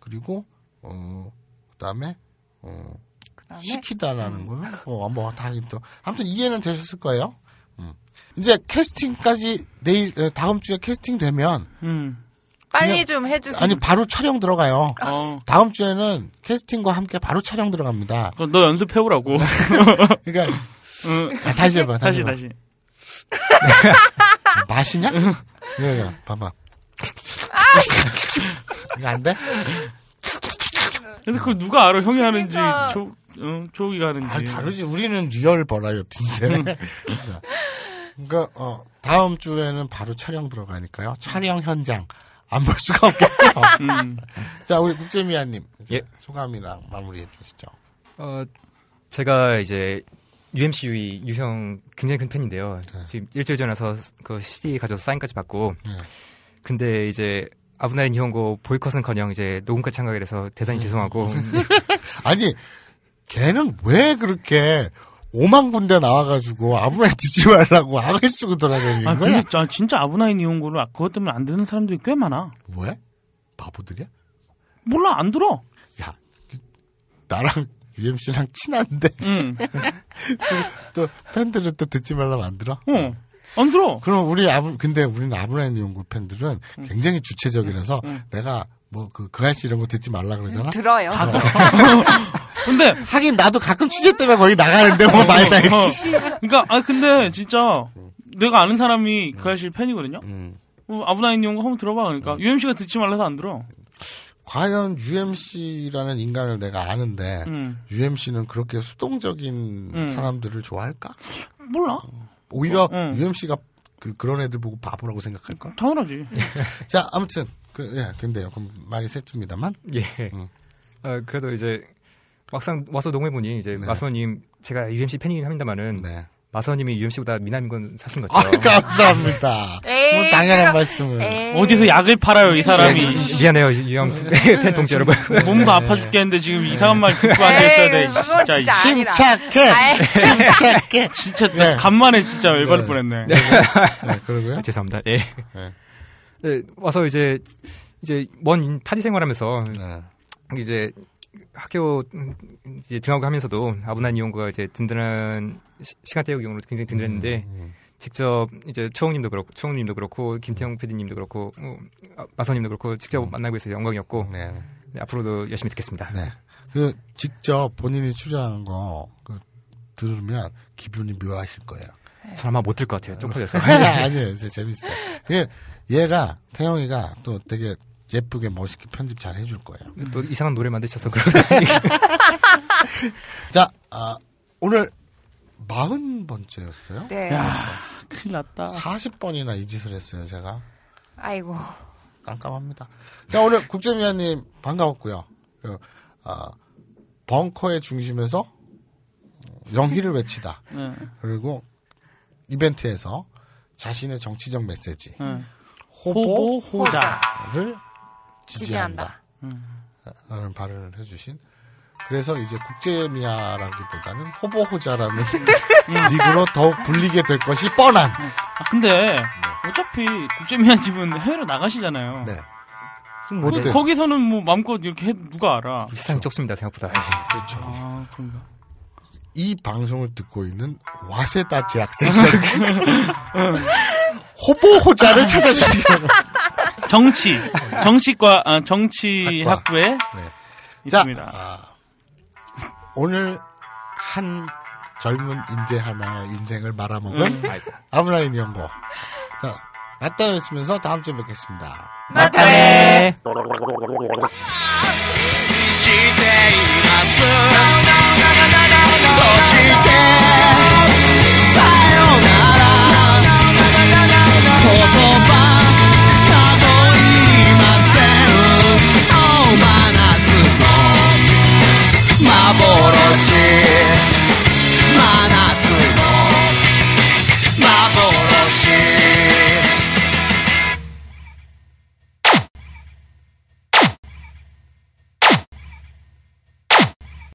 그리고 어, 그다음에 어, 그다음에? 시키다라는 음. 거는 어, 뭐 다행히 또 아무튼 이해는 되셨을 거예요. 음. 이제 캐스팅까지 내일 어, 다음 주에 캐스팅 되면 음. 빨리 좀 해주세요. 아니 바로 촬영 들어가요. 아. 어. 다음 주에는 캐스팅과 함께 바로 촬영 들어갑니다. 어, 너 연습해오라고. *laughs* 그러니까 응. 아, 다시 해봐. 다시 다시. 해봐. 다시. 네. *laughs* 맛이냐? 야, 야, 네, 네, 봐봐. 아! 이거 안 돼? 그래서 그걸 누가 알아? 형이 하는지, 그러니까. 조, 응, 어, 조기가 하는지. 아, 다르지. 우리는 리얼 버라이어티인데. 그러니까 어, 다음 주에는 바로 촬영 들어가니까요. 촬영 현장 안 볼 수가 없겠죠. *laughs* 음. 자, 우리 국재미아님 예. 소감이랑 마무리해 주시죠. 어, 제가 이제 u m c u 유형 굉장히 큰 팬인데요. 네. 지금 일주일 전에 와서 그 CD 가져서 사인까지 받고. 네. 근데 이제 아브나인 이혼고 보이콧은커녕 이제 녹음까지 참가게 돼서 대단히 음. 죄송하고. *laughs* 아니 걔는 왜 그렇게 5만 군데 나와가지고 아브나인 듣지 말라고 악을 쓰고 돌아다니는 아, 거야? 근데 아, 진짜 아브나인 이혼고를 아, 그것 때문에 안 듣는 사람들이 꽤 많아. 왜? 바보들이야? 몰라 안 들어. 야 나랑 유엠 씨랑 친한데 음. *laughs* 또, 또 팬들을 또 듣지 말라면 안 들어? 응. 어. 안 들어. 그럼 우리 아브 근데 우리는 아브라인 연구 팬들은 응. 굉장히 주체적이라서 응. 내가 뭐그 그할씨 이런 거 듣지 말라 그러잖아. 들어요. 어. *laughs* 근데 하긴 나도 가끔 취재 때문에 거기 나가는데 뭐 어, 말다 했지. 어. 그러니까 아 근데 진짜 내가 아는 사람이 그할씨 팬이거든요. 음. 아브라인 연구 한번 들어봐 그러니까 음. UMC가 듣지 말라서 안 들어. 과연 UMC라는 인간을 내가 아는데 음. UMC는 그렇게 수동적인 음. 사람들을 좋아할까? 몰라. 오히려 어, UMC가 그, 그런 애들 보고 바보라고 생각할까? 당연하지. *laughs* 자, 아무튼 그, 예, 근데요. 그럼 말이 셌습니다만. 예. 음. 어, 그래도 이제 막상 와서 농해보니 이제 네. 마스모님 제가 UMC 팬이긴 합니다만은 네. 마선님이 UMC보다 미남인 사신 거죠. 아, 감사합니다. 뭐, 뭐 당연한 말씀을. 에이. 어디서 약을 팔아요 이 사람이. 네, 미안해요 유영 음. *laughs* 팬 동지 여러분. *laughs* 몸도 아파 죽겠는데 지금 네. 이상한 말 듣고 앉아있어야 돼. 진짜, 진짜 침착해. 아, 침착해. *laughs* 진짜 네. 간만에 진짜 열받을 네. 뻔했네. 네. 네. 그러고요. 아, 죄송합니다. 예. 네. 와서 이제 이제 먼 타지 생활하면서 이제 학교 이제 등하고하면서도 아브난 이용과 이제 든든한 시, 간대 경우로 굉장히 든든했는데 음, 직접 이제 초홍님도 그렇고 초홍님도 그렇고 김태형 PD님도 그렇고 어, 마선님도 그렇고 직접 만나고 있어서 영광이었고 네. 네, 앞으로도 열심히 듣겠습니다. 네. 그 직접 본인이 출연한 거 그, 들으면 기분이 묘하실 거예요. 저 아마 못 들 것 같아요. 쪽팔려서. 아니에요. 재밌어요. 얘가 태영이가 또 되게 예쁘게 멋있게 편집 잘 해줄 거예요. 음. 또 이상한 노래 만드셔서 그런. *laughs* 자, 아, 오늘 마흔 번째였어요. 네. 야, 아, 큰일 났다. 40번이나 이 짓을 했어요, 제가. 아이고. 깜깜합니다. 자, 오늘 국제미아님 반가웠고요. 그, 아, 벙커의 중심에서 영희를 외치다. *laughs* 네. 그리고 이벤트에서 자신의 정치적 메시지. 네. 호보, 호보 호자를 지지한다. 라는 발언을 해주신 그래서 이제 국제미아라기보다는 호보호자라는 *laughs* 닉으로 더욱 불리게 될 것이 뻔한. 아, 근데 어차피 국제미아 집은 해외로 나가시잖아요. 네. 그 뭐 그, 거기서는 뭐 마음껏 이렇게 해 누가 알아? 그렇죠. 세상이 그렇죠. 좁습니다 생각보다. 아, 그렇죠. 아, 그런가? 이 방송을 듣고 있는 와세다 재학생들 호보호자를 찾아주시기 바랍니다. *laughs* 정치 정치과 아, 정치학부에 네. 있습니다. 자, 아, 오늘 한 젊은 인재 하나의 인생을 말아먹은 음. 아브라인 연고. 자, 맞다를 외치면서 다음 주에 뵙겠습니다. 맞다래. 아, απορροσή